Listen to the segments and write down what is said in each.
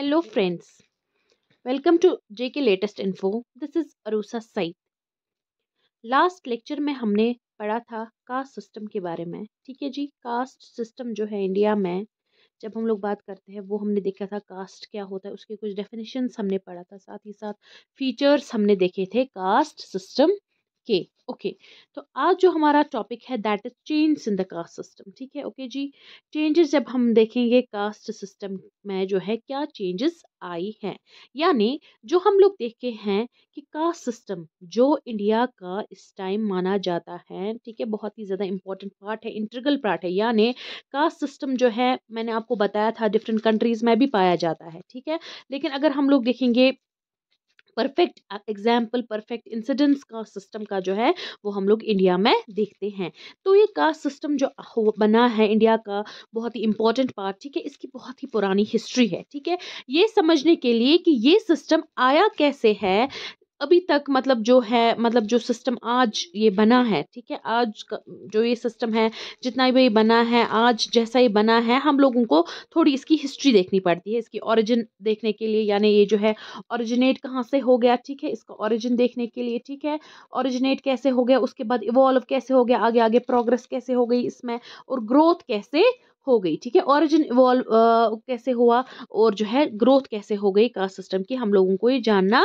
Hello friends welcome to J K latest info this is Arusa Saeed last lecture में हमने पढ़ा था कास्ट सिस्टम के बारे में ठीक है जी कास्ट सिस्टम जो है इंडिया में जब हम लोग बात करते हैं वो हमने देखा था कास्ट क्या होता है उसके कुछ डेफिनेशंस हमने पढ़ा था साथ ही साथ फीचर्स हमने देखे थे कास्ट सिस्टम के ओके तो आज जो हमारा टॉपिक है that is change in the caste system ठीक है ओके जी चेंजेस जब हम देखेंगे कास्ट सिस्टम में जो है क्या चेंजेस आई हैं यानी जो हम लोग देखे हैं कि कास्ट सिस्टम जो इंडिया का इस टाइम माना जाता है ठीक है बहुत ही ज़्यादा इंपॉर्टेंट पार्ट है इंटरगल पार्ट है यानी कास्ट सिस्टम जो है मैंने आपको बताया था डिफरेंट कंट्रीज़ में भी पाया जाता है ठीक है लेकिन अगर हम लोग देखेंगे परफेक्ट एग्जाम्पल परफेक्ट इंसिडेंस का सिस्टम का जो है वो हम लोग इंडिया में देखते हैं तो ये कास्ट सिस्टम जो बना है इंडिया का बहुत ही इंपॉर्टेंट पार्ट ठीक है इसकी बहुत ही पुरानी हिस्ट्री है ठीक है ये समझने के लिए कि ये सिस्टम आया कैसे है अभी तक मतलब जो है मतलब जो सिस्टम आज ये बना है ठीक है आज जो ये सिस्टम है जितना भी ये बना है आज जैसा ये बना है हम लोगों को थोड़ी इसकी हिस्ट्री देखनी पड़ती है इसकी ओरिजिन देखने के लिए यानी ये जो है ओरिजिनेट कहाँ से हो गया ठीक है इसका ओरिजिन देखने के लिए ठीक है ओरिजिनेट कैसे हो गया उसके बाद इवॉल्व कैसे हो गया आगे आगे प्रोग्रेस कैसे हो गई इसमें और ग्रोथ कैसे हो गई ठीक है ओरिजिन इवॉल्व कैसे हुआ और जो है ग्रोथ कैसे हो गई कास्ट सिस्टम की हम लोगों को ये जानना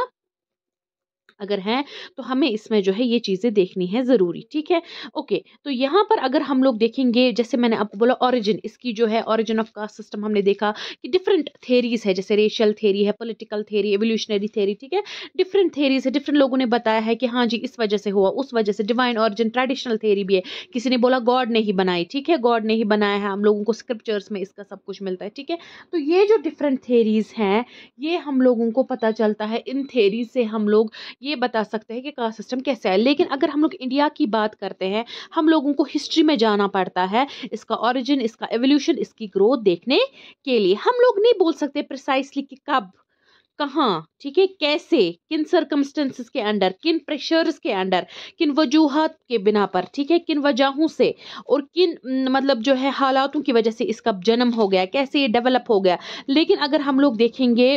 अगर हैं तो हमें इसमें जो है ये चीज़ें देखनी है ज़रूरी ठीक है ओके तो यहाँ पर अगर हम लोग देखेंगे जैसे मैंने आपको बोला ऑरिजिन इसकी जो है ऑरिजिन ऑफ कास्ट सिस्टम हमने देखा कि डिफरेंट थेरीज है जैसे रेशियल थेरी है पोलिटिकल थेरी एवोल्यूशनरी थेरी ठीक है डिफरेंट थेरीज है डिफरेंट लोगों ने बताया है कि हाँ जी इस वजह से हुआ उस वजह से डिवाइन ऑरिजिन ट्रेडिशनल थेरी भी है किसी ने बोला गॉड ने ही बनाई ठीक है गॉड ने ही बनाया है हम लोगों को स्क्रिप्चर्स में इसका सब कुछ मिलता है ठीक है तो ये जो डिफरेंट थेरीज हैं ये हम लोगों को पता चलता है इन थेरीज से हम लोग ये बता सकते हैं कि कास्ट सिस्टम कैसा है लेकिन अगर हम लोग इंडिया की बात करते हैं हम लोगों को हिस्ट्री में जाना पड़ता है इसका ओरिजिन इसका एवोल्यूशन इसकी ग्रोथ देखने के लिए हम लोग नहीं बोल सकते प्रिसाइसली कि कब कहाँ ठीक है कैसे किन सर्कमस्टेंसेस के अंडर किन प्रेशर्स के अंडर किन वजूहत के बिना पर ठीक है किन वजहों से और किन मतलब जो है हालातों की वजह से इसका जन्म हो गया कैसे ये डेवलप हो गया लेकिन अगर हम लोग देखेंगे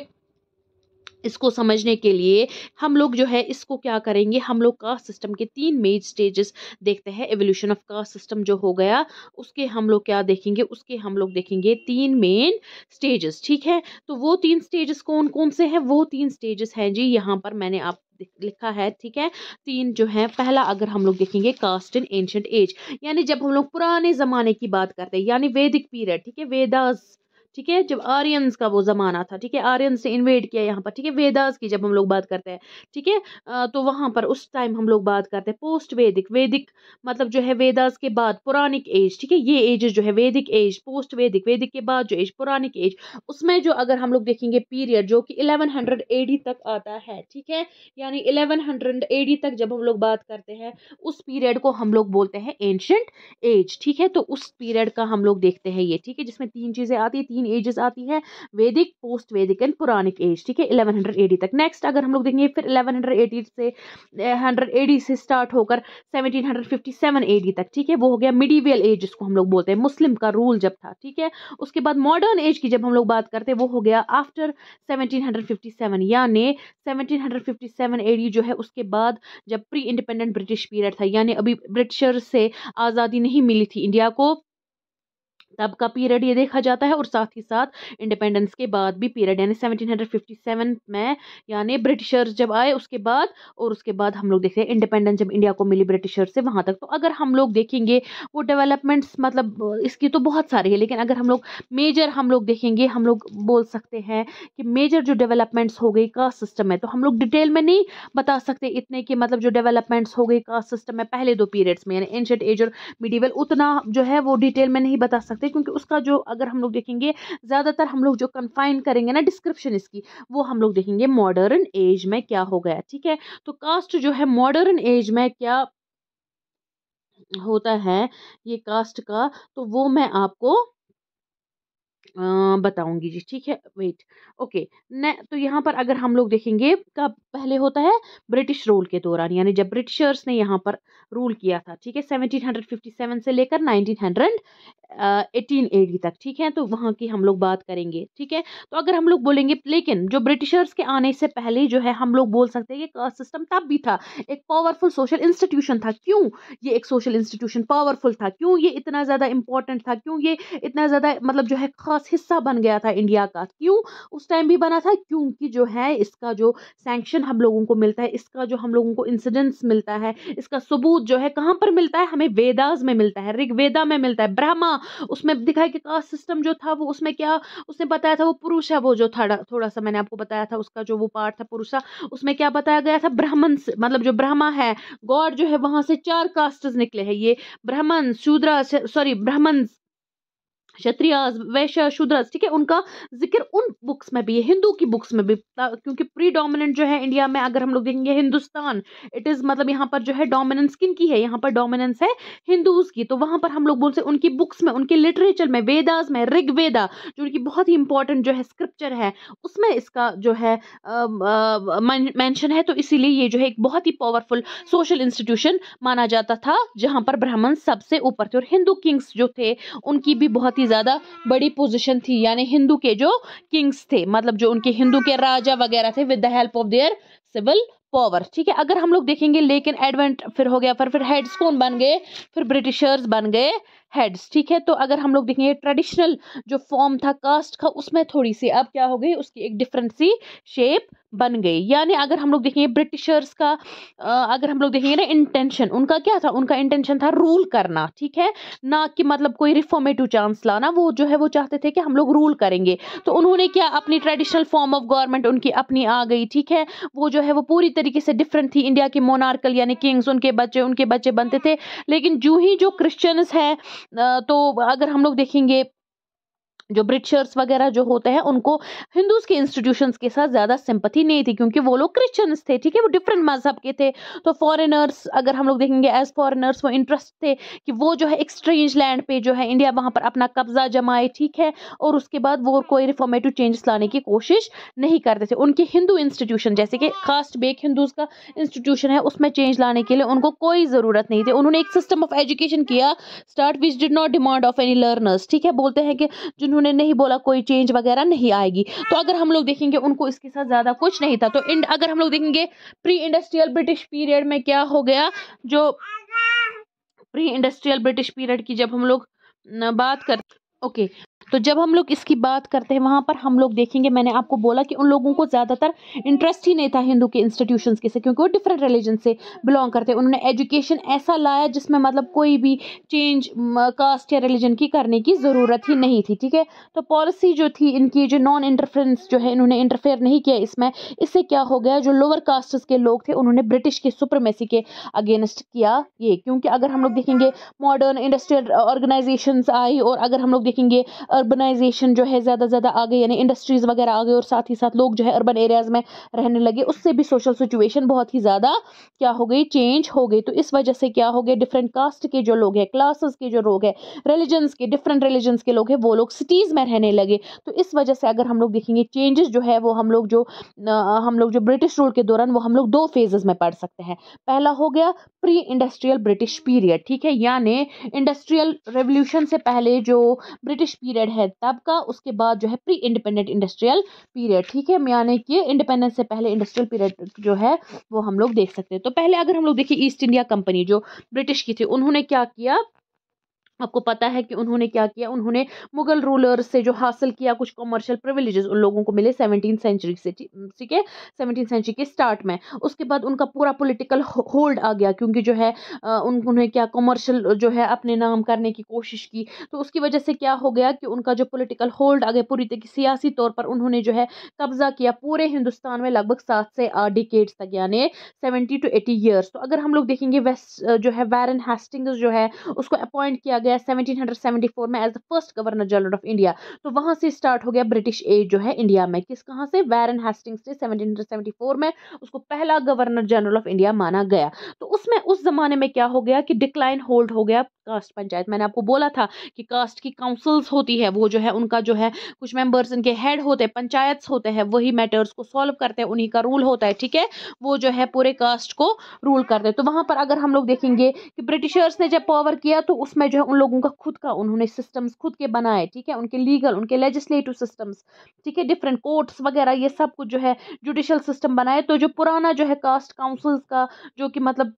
इसको समझने के लिए हम लोग जो है इसको क्या करेंगे हम लोग कास्ट सिस्टम के तीन मेज स्टेजेस देखते हैं एवोल्यूशन ऑफ कास्ट सिस्टम जो हो गया उसके हम लोग क्या देखेंगे उसके हम लोग देखेंगे तीन मेन स्टेजेस ठीक है तो वो तीन स्टेजेस कौन कौन से हैं वो तीन स्टेजेस हैं जी यहाँ पर मैंने आप लिखा है ठीक है तीन जो है पहला अगर हम लोग देखेंगे कास्ट इन एंशंट एज यानी जब हम लोग पुराने ज़माने की बात करते हैं यानी वैदिक पीरियड ठीक है वेदास ठीक है जब आर्यंस का वो ज़माना था ठीक है आर्यंस ने इन्वेड किया यहाँ पर ठीक है वेदास की जब हम लोग बात करते हैं ठीक है तो वहां पर उस टाइम हम लोग बात करते हैं पोस्ट वेदिक वेदिक मतलब जो है वेदास के बाद पुरानिक एज ठीक है ये एजेस जो है वेदिक एज पोस्ट वेदिक वेदिक के बाद जो एज पुरानिक एज उसमें जो अगर हम लोग देखेंगे पीरियड जो कि इलेवन हंड्रेड तक आता है ठीक है यानी इलेवन हंड्रेड तक जब हम लोग बात करते हैं उस पीरियड को हम लोग बोलते हैं एंशंट एज ठीक है तो उस पीरियड का हम लोग देखते हैं ये ठीक है जिसमें तीन चीज़ें आती है तीन एजेस आती है वैदिक पोस्ट वैदिक एंड पुरानिक एज ठीक है इलेवन हंड्रेड एडी तक नेक्स्ट अगर हम लोग देखेंगे फिर इलेवन हंड्रेड एटी से हंड्रेड एडी से स्टार्ट होकर seventeen hundred fifty seven AD तक ठीक है वो हो गया मिडीवियल एज जिसको हम लोग बोलते हैं मुस्लिम का रूल जब था ठीक है उसके बाद मॉडर्न एज की जब हम लोग बात करते हैं वो हो गया after seventeen hundred fifty seven यानी seventeen hundred fifty seven AD जो है उसके बाद जब प्री इंडिपेंडेंट ब्रिटिश पीरियड था यानी अभी ब्रिटिशर से आज़ादी नहीं मिली थी इंडिया को तब का पीरियड ये देखा जाता है और साथ ही साथ इंडिपेंडेंस के बाद भी पीरियड यानी 1757 में यानी ब्रिटिशर्स जब आए उसके बाद और उसके बाद हम लोग देखते हैं इंडिपेंडेंस जब इंडिया को मिली ब्रिटिशर्स से वहाँ तक तो अगर हम लोग देखेंगे वो डेवलपमेंट्स मतलब इसकी तो बहुत सारी है लेकिन अगर हम लोग मेजर हम लोग देखेंगे हम लोग बोल सकते हैं कि मेजर जो डेवलपमेंट्स हो गई कास्ट सिस्टम है तो हम लोग डिटेल में नहीं बता सकते इतने कि मतलब जो डेवलपमेंट्स हो गई कास्ट सिस्टम है पहले दो पीरियड्स में यानी एंशट एज और मिडीवल उतना जो है वो डिटेल में नहीं बता सकते सकते क्योंकि उसका जो अगर हम लोग देखेंगे ज़्यादातर हम लोग जो कन्फाइन करेंगे ना डिस्क्रिप्शन इसकी वो हम लोग देखेंगे मॉडर्न एज में क्या हो गया ठीक है तो कास्ट जो है मॉडर्न एज में क्या होता है ये कास्ट का तो वो मैं आपको बताऊंगी जी ठीक है वेट ओके न तो यहाँ पर अगर हम लोग देखेंगे कब पहले होता है ब्रिटिश रूल के दौरान यानी जब ब्रिटिशर्स ने यहाँ पर रूल किया था ठीक है 1757 से लेकर 1980 तक ठीक है तो वहाँ की हम लोग बात करेंगे ठीक है तो अगर हम लोग बोलेंगे लेकिन जो ब्रिटिशर्स के आने से पहले जो है हम लोग बोल सकते हैं कि कास्ट सिस्टम तब भी था एक पावरफुल सोशल इंस्टीट्यूशन था क्यों ये एक सोशल इंस्टीट्यूशन पावरफुल था क्यों ये इतना ज़्यादा इंपॉर्टेंट था क्यों ये इतना ज़्यादा मतलब जो है खास हिस्सा बन गया था इंडिया का क्यों उस टाइम भी बना था क्योंकि जो है इसका जो सैंक्शन हम लोगों को मिलता है इसका जो हम लोगों को इंसिडेंस मिलता है इसका सबूत जो है कहाँ पर मिलता है हमें वेदाज में मिलता है ऋग्वेदा में मिलता है ब्रह्मा उसमें दिखा कि कास्ट सिस्टम जो था वो उसमें क्या उसने बताया था वो पुरुष है वो जो थोड़ा थोड़ा सा मैंने आपको बताया था उसका जो वो पार्ट था पुरुषा उसमें क्या बताया गया था ब्राह्मण मतलब जो ब्रह्मा है गॉड जो है वहां से चार कास्ट निकले हैं ये ब्राह्मण शूद्रा सॉरी ब्राह्मण क्षत्रिय वैश्य शूद्र ठीक है उनका जिक्र उन बुक्स में भी है हिंदू की बुक्स में भी क्योंकि प्री डोमिनेंट जो है इंडिया में अगर हम लोग देखेंगे हिंदुस्तान इट इज़ मतलब यहाँ पर जो है डोमिनेंस किन की है यहाँ पर डोमिनेंस है हिंदूज की तो वहाँ पर हम लोग बोलते उनकी बुक्स में उनके लिटरेचर में वेदाज में ऋग्वेदा जो उनकी बहुत ही इंपॉर्टेंट जो है स्क्रिप्चर है उसमें इसका जो है मैंशन है तो इसीलिए ये जो है एक बहुत ही पावरफुल सोशल इंस्टीट्यूशन माना जाता था जहाँ पर ब्राह्मण सबसे ऊपर थे और हिंदू किंग्स जो थे उनकी भी बहुत ही ज़्यादा बड़ी पोजिशन थी यानी हिंदू के जो किंग्स थे मतलब जो उनके हिंदू के राजा वगैरह थे with the help of their civil power ठीक है अगर हम लोग देखेंगे लेकिन एडवेंट फिर हो गया पर फिर हेड्स कौन बन गए फिर ब्रिटिशर्स बन गए हेड्स ठीक है तो अगर हम लोग देखेंगे ट्रेडिशनल जो फॉर्म था कास्ट का उसमें थोड़ी सी अब क्या हो गई उसकी एक डिफरेंट सी शेप बन गई यानी अगर हम लोग देखेंगे ब्रिटिशर्स का अगर हम लोग देखेंगे ना इंटेंशन उनका क्या था उनका इंटेंशन था रूल करना ठीक है ना कि मतलब कोई रिफॉर्मेटिव चांस लाना वो जो है वो चाहते थे कि हम लोग रूल करेंगे तो उन्होंने क्या अपनी ट्रेडिशनल फॉर्म ऑफ गवर्नमेंट उनकी अपनी आ गई ठीक है वो जो है वो पूरी तरीके से डिफरेंट थी इंडिया के मोनार्कल यानी किंग्स उनके बच्चे उनके बच्चे बनते थे लेकिन जू ही जो क्रिश्चियंस हैं तो अगर हम लोग देखेंगे जो ब्रिटिशर्स वगैरह जो होते हैं उनको हिंदूज के इंस्टीट्यूशंस के साथ ज़्यादा सिंपथी नहीं थी क्योंकि वो लोग क्रिश्चियंस थे ठीक है वो डिफरेंट मजहब के थे तो फॉरेनर्स अगर हम लोग देखेंगे एज फॉरेनर्स वो इंटरेस्ट थे कि वो जो है एक्सट्रेंज लैंड पे जो है इंडिया वहाँ पर अपना कब्जा जमाए ठीक है और उसके बाद वो कोई रिफॉर्मेटिव चेंजेस लाने की कोशिश नहीं करते थे उनके हिंदू इंस्टीट्यूशन जैसे कि कास्ट बेक हिंदूज का इंस्टीट्यूशन है उसमें चेंज लाने के लिए उनको कोई ज़रूरत नहीं थी उन्होंने एक सिस्टम ऑफ एजुकेशन किया start which did not demand of any learners ठीक है बोलते हैं कि जिन्होंने उन्होंने नहीं बोला कोई चेंज वगैरह नहीं आएगी तो अगर हम लोग देखेंगे उनको इसके साथ ज़्यादा कुछ नहीं था तो इंड अगर हम लोग देखेंगे प्री इंडस्ट्रियल ब्रिटिश पीरियड में क्या हो गया जो प्री इंडस्ट्रियल ब्रिटिश पीरियड की जब हम लोग बात कर ओके तो जब हम लोग इसकी बात करते हैं वहाँ पर हम लोग देखेंगे मैंने आपको बोला कि उन लोगों को ज़्यादातर इंटरेस्ट ही नहीं था हिंदू के इंस्टीट्यूशन के से क्योंकि वो डिफरेंट रिलीजन से बिलोंग करते हैं उन्होंने एजुकेशन ऐसा लाया जिसमें मतलब कोई भी चेंज कास्ट या रिलीजन की करने की ज़रूरत ही नहीं थी ठीक है तो पॉलिसी जो थी इनकी जो नॉन इंटरफ्रेंस जो है इन्होंने इंटरफेयर नहीं किया इसमें इससे क्या हो गया जो लोअर कास्टस के लोग थे उन्होंने ब्रिटिश के सुप्रमेसी के अगेंस्ट किया ये क्योंकि अगर हम लोग देखेंगे मॉडर्न इंडस्ट्रियल ऑर्गेनाइजेशंस आई और अगर हम लोग देखेंगे अर्बनाइजेशन जो है ज़्यादा ज़्यादा आ गई यानी इंडस्ट्रीज़ वगैरह आ गई और साथ ही साथ लोग जो है अर्बन एरियाज़ में रहने लगे उससे भी सोशल सिचुएशन बहुत ही ज़्यादा क्या हो गई चेंज हो गई तो इस वजह से क्या हो गया डिफरेंट कास्ट के जो लोग हैं क्लासेस के जो लोग हैं रिलीजन्स के डिफरेंट रिलीजन्स के लोग हैं वो लोग सिटीज़ में रहने लगे तो इस वजह से अगर हम लोग देखेंगे चेंजेस जो है वो हम लोग जो हम लोग जो ब्रिटिश रूल के दौरान वो हम लोग दो फेजेज़ में पढ़ सकते हैं पहला हो गया प्री इंडस्ट्रियल ब्रिटिश पीरियड ठीक है यानी इंडस्ट्रियल रेवोल्यूशन से पहले जो ब्रिटिश पीरियड पीरियड है तब का उसके बाद जो है प्री इंडिपेंडेंट इंडस्ट्रियल पीरियड ठीक है यानी कि इंडिपेंडेंस से पहले इंडस्ट्रियल पीरियड जो है वो हम लोग देख सकते हैं तो पहले अगर हम लोग देखिए ईस्ट इंडिया कंपनी जो ब्रिटिश की थी उन्होंने क्या किया आपको पता है कि उन्होंने क्या किया उन्होंने मुगल रूलर्स से जो हासिल किया कुछ कमर्शियल प्रिविलेजेस उन लोगों को मिले सेवनटीन सेंचुरी से ठीक है सेवनटीन सेंचुरी के स्टार्ट में उसके बाद उनका पूरा पॉलिटिकल होल्ड आ गया क्योंकि जो है उन्होंने क्या कमर्शियल जो है अपने नाम करने की कोशिश की तो उसकी वजह से क्या हो गया कि उनका जो पोलिटिकल होल्ड आ गया पूरी तरीके सियासी तौर पर उन्होंने जो है कब्जा किया पूरे हिंदुस्तान में लगभग सात से आठ डिकेट्स तक यानी सेवेंटी टू एटी ईयर्स तो अगर हम लोग देखेंगे वेस्ट जो है वैरन हेस्टिंग जो है उसको अपॉइंट किया गया गया 1774 में as the first governor general of India तो वहां से स्टार्ट हो गया ब्रिटिश एज जो है इंडिया में किस कहां से वैरन हेस्टिंग्स ने 1774 में उसको पहला गवर्नर जनरल ऑफ इंडिया माना गया तो उसमें उस जमाने में क्या हो गया कि डिक्लाइन होल्ड हो गया कास्ट पंचायत मैंने आपको बोला था कि कास्ट की काउंसिल्स होती है वो जो है उनका जो है कुछ मेंबर्स इनके हेड होते हैं पंचायत होते हैं वही मैटर्स को सॉल्व करते हैं उन्हीं का रूल होता है ठीक है वो जो है पूरे कास्ट को रूल करते हैं तो वहां पर अगर हम लोग देखेंगे कि ब्रिटिशर्स ने जब पावर किया तो उसमें जो है उन लोगों का खुद का उन्होंने सिस्टम्स खुद के बनाए ठीक है उनके लीगल उनके लेजिस्लेटिव सिस्टम्स ठीक है डिफरेंट कोर्ट्स वगैरह ये सब कुछ जो है जुडिशल सिस्टम बनाए तो जो पुराना जो है कास्ट काउंसिल्स का जो कि मतलब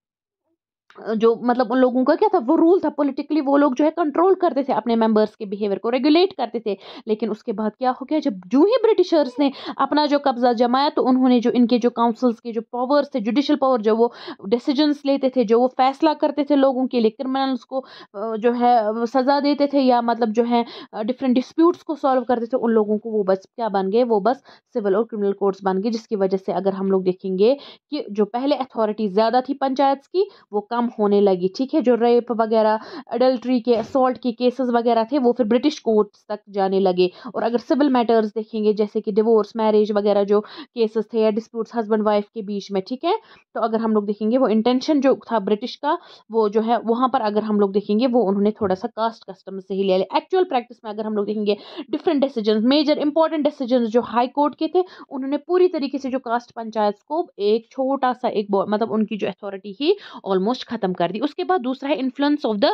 जो मतलब उन लोगों का क्या था वो रूल था पॉलिटिकली वो लोग जो है कंट्रोल करते थे अपने मेंबर्स के बिहेवियर को रेगुलेट करते थे लेकिन उसके बाद क्या हो गया जब जू ही ब्रिटिशर्स ने अपना जो कब्जा जमाया तो उन्होंने जो इनके जो काउंसिल्स के जो पावर्स थे जुडिशल पावर जो वो डिसीजंस लेते थे जो वो फैसला करते थे लोगों के लिए क्रिमिनल्स को जो है सज़ा देते थे या मतलब जो है डिफरेंट डिस्प्यूट्स को सॉल्व करते थे उन लोगों को वो बस क्या बन गए वो बस सिविल और क्रिमिनल कोर्ट्स बन गए जिसकी वजह से अगर हम लोग देखेंगे कि जो पहले अथॉरिटी ज़्यादा थी पंचायत की वो कम होने लगी ठीक है जो रेप वगैरह अडल्ट्री के असोल्ट के केसेस वगैरह थे वो फिर ब्रिटिश कोर्ट्स तक जाने लगे और अगर सिविल मैटर्स देखेंगे जैसे कि डिवोर्स मैरिज वगैरह जो केसेस थे या डिस्प्यूट्स हस्बैंड वाइफ के बीच में ठीक है तो अगर हम लोग देखेंगे वो इंटेंशन जो था ब्रिटिश का वो जो है वहाँ पर अगर हम लोग देखेंगे वो उन्होंने थोड़ा सा कास्ट कस्टम से ही लिया एक्चुअल प्रैक्टिस में अगर हम लोग देखेंगे different decision major important decision जो हाई कोर्ट के थे उन्होंने पूरी तरीके से जो कास्ट पंचायत को एक छोटा सा एक मतलब उनकी जो अथॉरिटी ही ऑलमोस्ट खत्म कर दी उसके बाद दूसरा है influence of the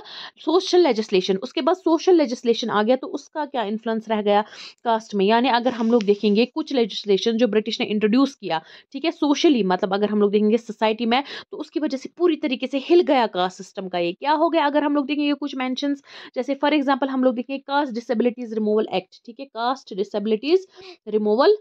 social legislation उसके बाद सोशल लेजिस्लेशन आ गया तो उसका क्या इन्फ्लुएंस रह गया कास्ट में यानी अगर हम लोग देखेंगे कुछ लेजिस्लेशन जो ब्रिटिश ने इंट्रोड्यूस किया ठीक है सोशली मतलब अगर हम लोग देखेंगे सोसाइटी में तो उसकी वजह से पूरी तरीके से हिल गया कास्ट सिस्टम का ये क्या हो गया अगर हम लोग देखेंगे कुछ मैंशन जैसे फॉर एग्जाम्पल हम लोग देखेंगे कास्ट डिसेबिलिटीज रिमूवल एक्ट ठीक है कास्ट डिसेबिलिटीज रिमूवल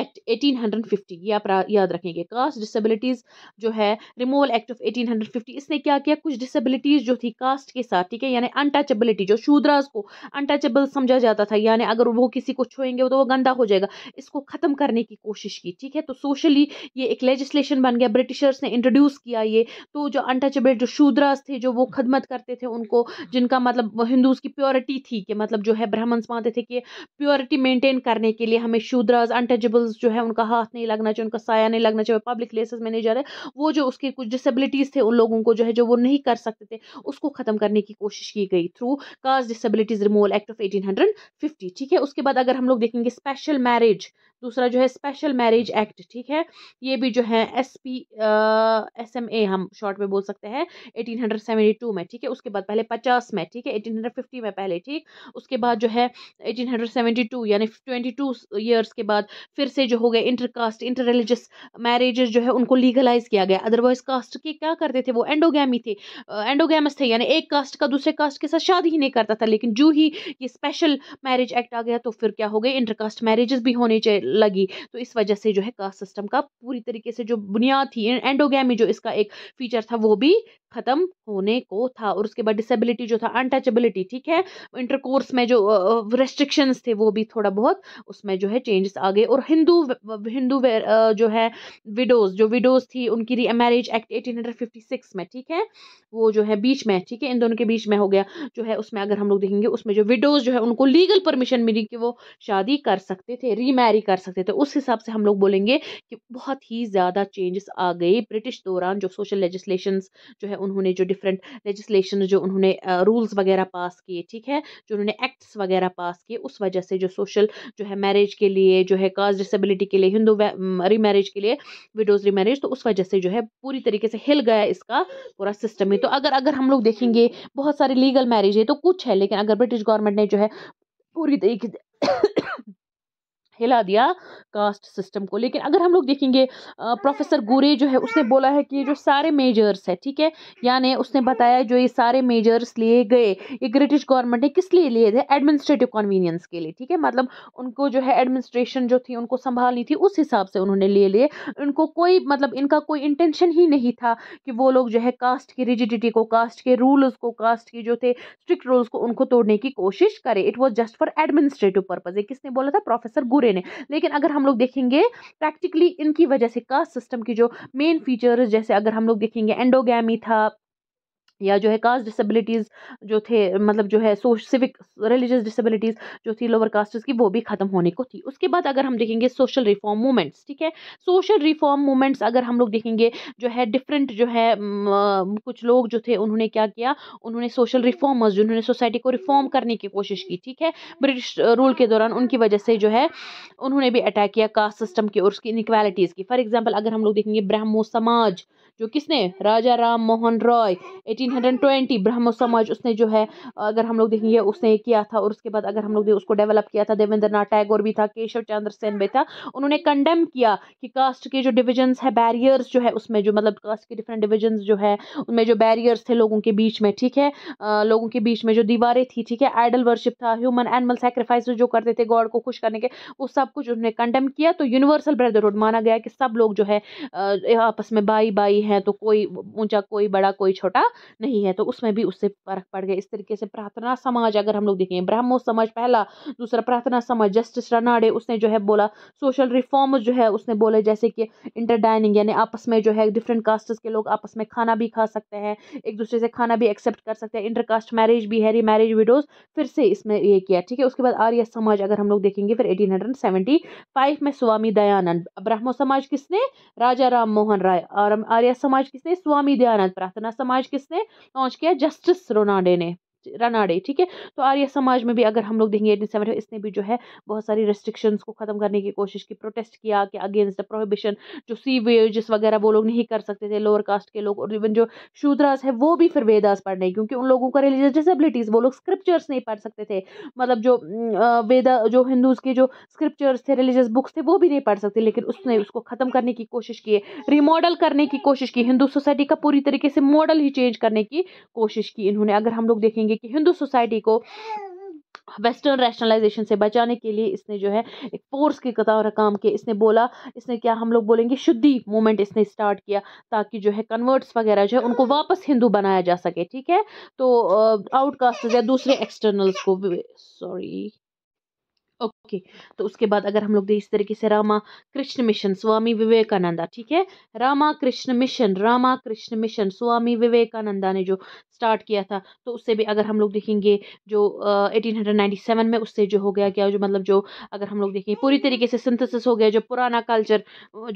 एक्ट 1850 ये आप याद रखेंगे कास्ट डिसेबिलिटीज़ जो है रिमोल एक्ट ऑफ 1850 इसने क्या किया कुछ डिसेबिलिटीज़ जो थी कास्ट के साथ ठीक है यानी अनटचेबिलिटी जो शूद्राज को अनटचेबल समझा जाता था यानी अगर वो किसी को छुएंगे तो वो गंदा हो जाएगा इसको ख़त्म करने की कोशिश की ठीक है तो सोशली ये एक लेजिस्लेशन बन गया ब्रिटिशर्स ने इंट्रोड्यूस किया ये तो जो अनटचेबल जो शूद्राज थे जो वो खदमत करते थे उनको जिनका मतलब हिंदूज़ की प्योरिटी थी कि मतलब जो है ब्राह्मण्स मानते थे कि प्योरिटी मेंटेन करने के लिए हमें शूद्राज अनटचेबल विजिबल्स जो है उनका हाथ नहीं लगना चाहिए उनका साया नहीं लगना चाहिए पब्लिक प्लेसेस जा है वो जो उसके कुछ डिसेबिलिटीज़ थे उन लोगों को जो है जो वो नहीं कर सकते थे उसको ख़त्म करने की कोशिश की गई through caste disabilities removal act of eighteen ठीक है उसके बाद अगर हम लोग देखेंगे स्पेशल मैरिज दूसरा जो है स्पेशल मैरिज एक्ट ठीक है ये भी जो है S P S M A हम शॉर्ट में बोल सकते हैं एटीन हंड्रेड सेवेंटी टू में ठीक है उसके बाद पहले पचास में ठीक है एटीन हंड्रेड फिफ्टी में पहले ठीक उसके बाद जो है एटीन हंड्रेड सेवेंटी टू यानी ट्वेंटी टू ईयर्स के बाद फिर से जो हो गए इंटरकास्ट इंटर रिलीजियस मैरिज जो है उनको लीगलाइज किया गया अदरवाइज कास्ट के क्या करते थे वो एंडोगैमी थे एंडोगेमस थे यानी एक कास्ट का दूसरे कास्ट के साथ शादी ही नहीं करता था लेकिन जो ही ये स्पेशल मैरिज एक्ट आ गया तो फिर क्या हो गए इंटरकास्ट मैरिज भी होने चाहिए लगी तो इस वजह से जो है कास्ट सिस्टम का पूरी तरीके से जो बुनियाद थी एंडोगैमी जो इसका एक फीचर था वो भी खत्म होने को था और उसके बाद डिसेबिलिटी जो था अनटचेबिलिटी ठीक है इंटरकोर्स में जो रेस्ट्रिक्शंस थे वो भी थोड़ा बहुत उसमें जो है चेंजेस आ गए और हिंदू हिंदू जो है विडोज जो विडोज थी उनकी री मैरिज एक्ट 1856 में ठीक है वो जो है बीच में ठीक है इन दोनों के बीच में हो गया जो है उसमें अगर हम लोग देखेंगे उसमें जो विडोज जो है उनको लीगल परमिशन मिली कि वो शादी कर सकते थे रीमैरी कर सकते थे उस हिसाब से हम लोग बोलेंगे कि बहुत ही ज़्यादा चेंजेस आ गए ब्रिटिश दौरान जो सोशल लेजिस्लेशन जो है उन्होंने जो डिफरेंट लेजिस्लेशन जो उन्होंने रूल्स वगैरह पास किए ठीक है जो उन्होंने एक्ट्स वगैरह पास किए उस वजह से जो सोशल जो है मैरिज के लिए जो है कास्ट डिसेबिलिटी के लिए हिंदू रीमैरिज के लिए विडोज रीमैरिज तो उस वजह से जो है पूरी तरीके से हिल गया इसका पूरा सिस्टम ही तो अगर अगर हम लोग देखेंगे बहुत सारे लीगल मैरिज है तो कुछ है लेकिन अगर ब्रिटिश गवर्नमेंट ने जो है पूरी तरीके से फैला दिया कास्ट सिस्टम को लेकिन अगर हम लोग देखेंगे प्रोफेसर गोरे जो है उसने बोला है कि जो सारे मेजर्स है ठीक है यानी उसने बताया जो ये सारे मेजर्स लिए गए ये ब्रिटिश गवर्नमेंट ने किस लिए लिए थे एडमिनिस्ट्रेटिव कन्वीनियंस के लिए ठीक है मतलब उनको जो है एडमिनिस्ट्रेशन जो थी उनको संभालनी थी उस हिसाब से उन्होंने ले लिए उनको कोई मतलब इनका कोई इंटेंशन ही नहीं था कि वो लोग जो है कास्ट की रिजिडिटी को कास्ट के रूल्स को कास्ट के जो थे स्ट्रिक्ट रूल्स को उनको तोड़ने की कोशिश करे it was just for administrative purpose ये किसने बोला था प्रोफेसर गुरे लेने लेकिन अगर हम लोग देखेंगे प्रैक्टिकली इनकी वजह से कास्ट सिस्टम की जो मेन फीचर्स जैसे अगर हम लोग देखेंगे एंडोगैमी था या जो है कास्ट डिसेबिलिटीज़ जो थे मतलब जो है सोश सिविक रिलीजियस डिसेबिलिटीज़ जो थी लोअर कास्टर्स की वो भी ख़त्म होने को थी उसके बाद अगर हम देखेंगे सोशल रिफॉर्म मूवमेंट्स ठीक है सोशल रिफॉर्म मूवमेंट्स अगर हम लोग देखेंगे जो है डिफरेंट जो है कुछ लोग जो थे उन्होंने क्या किया उन्होंने सोशल रिफॉर्मर्स जिन्होंने सोसाइटी को रिफॉर्म करने की कोशिश की ठीक है ब्रिटिश रूल के दौरान उनकी वजह से जो है उन्होंने भी अटैक किया कास्ट सिस्टम की और उसकी इनक्वालिटीज़ की फॉर एग्जाम्पल अगर हम लोग देखेंगे ब्रह्मो समाज जो किसने राजा राम मोहन रॉय एटीन 1920 ब्रह्म समाज उसने जो है अगर हम लोग देखेंगे उसने किया था और उसके बाद अगर हम लोग उसको डेवलप किया था देवेंद्र नाथ टैगोर भी था केशव चंद्र सेन भी था उन्होंने कंडेम किया कि कास्ट के जो डिविजन्स है बैरियर्स जो है उसमें जो मतलब कास्ट के डिफरेंट डिविजन्स जो है उनमें जो बैरियर्स थे लोगों के बीच में ठीक है लोगों के बीच में जो दीवारें थी ठीक है आइडल वर्शिप था ह्यूमन एनिमल सेक्रीफाइस जो करते थे गॉड को खुश करने के वो सब कुछ उन्होंने कंडेम किया तो यूनिवर्सल ब्रदरहुड माना गया कि सब लोग जो है आपस में बाई बाई हैं तो कोई ऊंचा कोई बड़ा कोई छोटा नहीं है तो उसमें भी उससे फर्क पड़ गया इस तरीके से प्रार्थना समाज अगर हम लोग देखें ब्राह्मो समाज पहला दूसरा प्रार्थना समाज जस्टिस रनाडे उसने जो है बोला सोशल रिफॉर्म जो है उसने बोले जैसे कि इंटर डाइनिंग यानी आपस में जो है डिफरेंट कास्टस के लोग आपस में खाना भी खा सकते हैं एक दूसरे से खाना भी एक्सेप्ट कर सकते हैं इंटर कास्ट मैरिज भी है मैरिज विडोज फिर से इसमें ये किया ठीक है उसके बाद आर्य समाज अगर हम लोग देखेंगे फिर एटीन में स्वामी दयानंद ब्राह्मो समाज किसने राजा राम मोहन राय और आर्य समाज किसने स्वामी दयानंद प्रार्थना समाज किसने लॉन्च किया जस्टिस रोनाडे ने रनाडे ठीक है तो आर्य समाज में भी अगर हम लोग देखेंगे एटीन सेवन इसने भी जो है बहुत सारी रेस्ट्रिक्शन को ख़त्म करने की कोशिश की प्रोटेस्ट किया कि अगेंस्ट द प्रोहिबिशन जो सी वेजेस वगैरह वो लोग नहीं कर सकते थे लोअर कास्ट के लोग और इवन जो शूद्रास है वो भी फिर वेदास पढ़ने क्योंकि उन लोगों का रिलीजियस डिसेबिलिटीज़ वो लोग स्क्रिप्चर्स नहीं पढ़ सकते थे मतलब जो वेदा जो हिंदूज़ के जो स्क्रिप्चर्स थे रिलीजियस बुक्स थे वो भी नहीं पढ़ सकते लेकिन उसने उसको ख़त्म करने की कोशिश की रिमॉडल करने की कोशिश की हिंदू सोसाइटी का पूरी तरीके से मॉडल ही चेंज करने की कोशिश की इन्होंने अगर हम लोग देखेंगे देखेंगे कि हिंदू सोसाइटी को वेस्टर्न रैशनलाइजेशन से बचाने के लिए इसने जो है एक फोर्स की कतार काम किया इसने बोला इसने क्या हम लोग बोलेंगे शुद्धि मूवमेंट इसने स्टार्ट किया ताकि जो है कन्वर्ट्स वगैरह जो है उनको वापस हिंदू बनाया जा सके ठीक है तो आउटकास्ट uh, या दूसरे एक्सटर्नल्स को सॉरी ओके okay. तो उसके बाद अगर हम लोग इस तरीके से रामा कृष्ण मिशन स्वामी विवेकानंदा ठीक है रामा कृष्ण मिशन रामा कृष्ण मिशन स्वामी विवेकानंदा ने जो स्टार्ट किया था तो उससे भी अगर हम लोग देखेंगे जो एटीन हंड्रेड नाइन्टी सेवन में उससे जो हो गया क्या जो मतलब जो अगर हम लोग देखें पूरी तरीके से सिंथेसिस हो गया जो पुराना कल्चर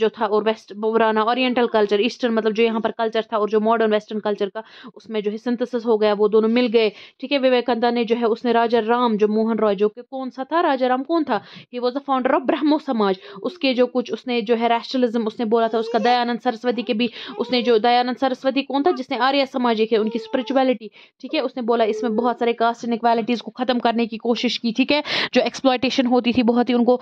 जो था और वेस्ट पुराना ओरिएंटल कल्चर ईस्टर्न मतलब जो यहाँ पर कल्चर था और जो मॉडर्न वेस्टर्न कल्चर का उसमें जो है सिंथेसिस हो गया वो दोनों मिल गए ठीक है विवेकानंदा ने जो है उसने राजा राम जो मोहन रॉय जो कि कौन सा था राजा राम कौन था he was the founder of Brahmo Samaj उसके जो कुछ उसने जो है रैशनलिज्म उसने बोला था उसका दयानंद सरस्वती के भी उसने जो दयानंद सरस्वती कौन था जिसने आर्य समाज के उनकी स्पिरिचुअल सेक्सुअलिटी ठीक है उसने बोला इसमें बहुत सारे कास्ट इनक्वालिटीज़ को ख़त्म करने की कोशिश की ठीक है जो एक्सप्लाइटेशन होती थी बहुत ही उनको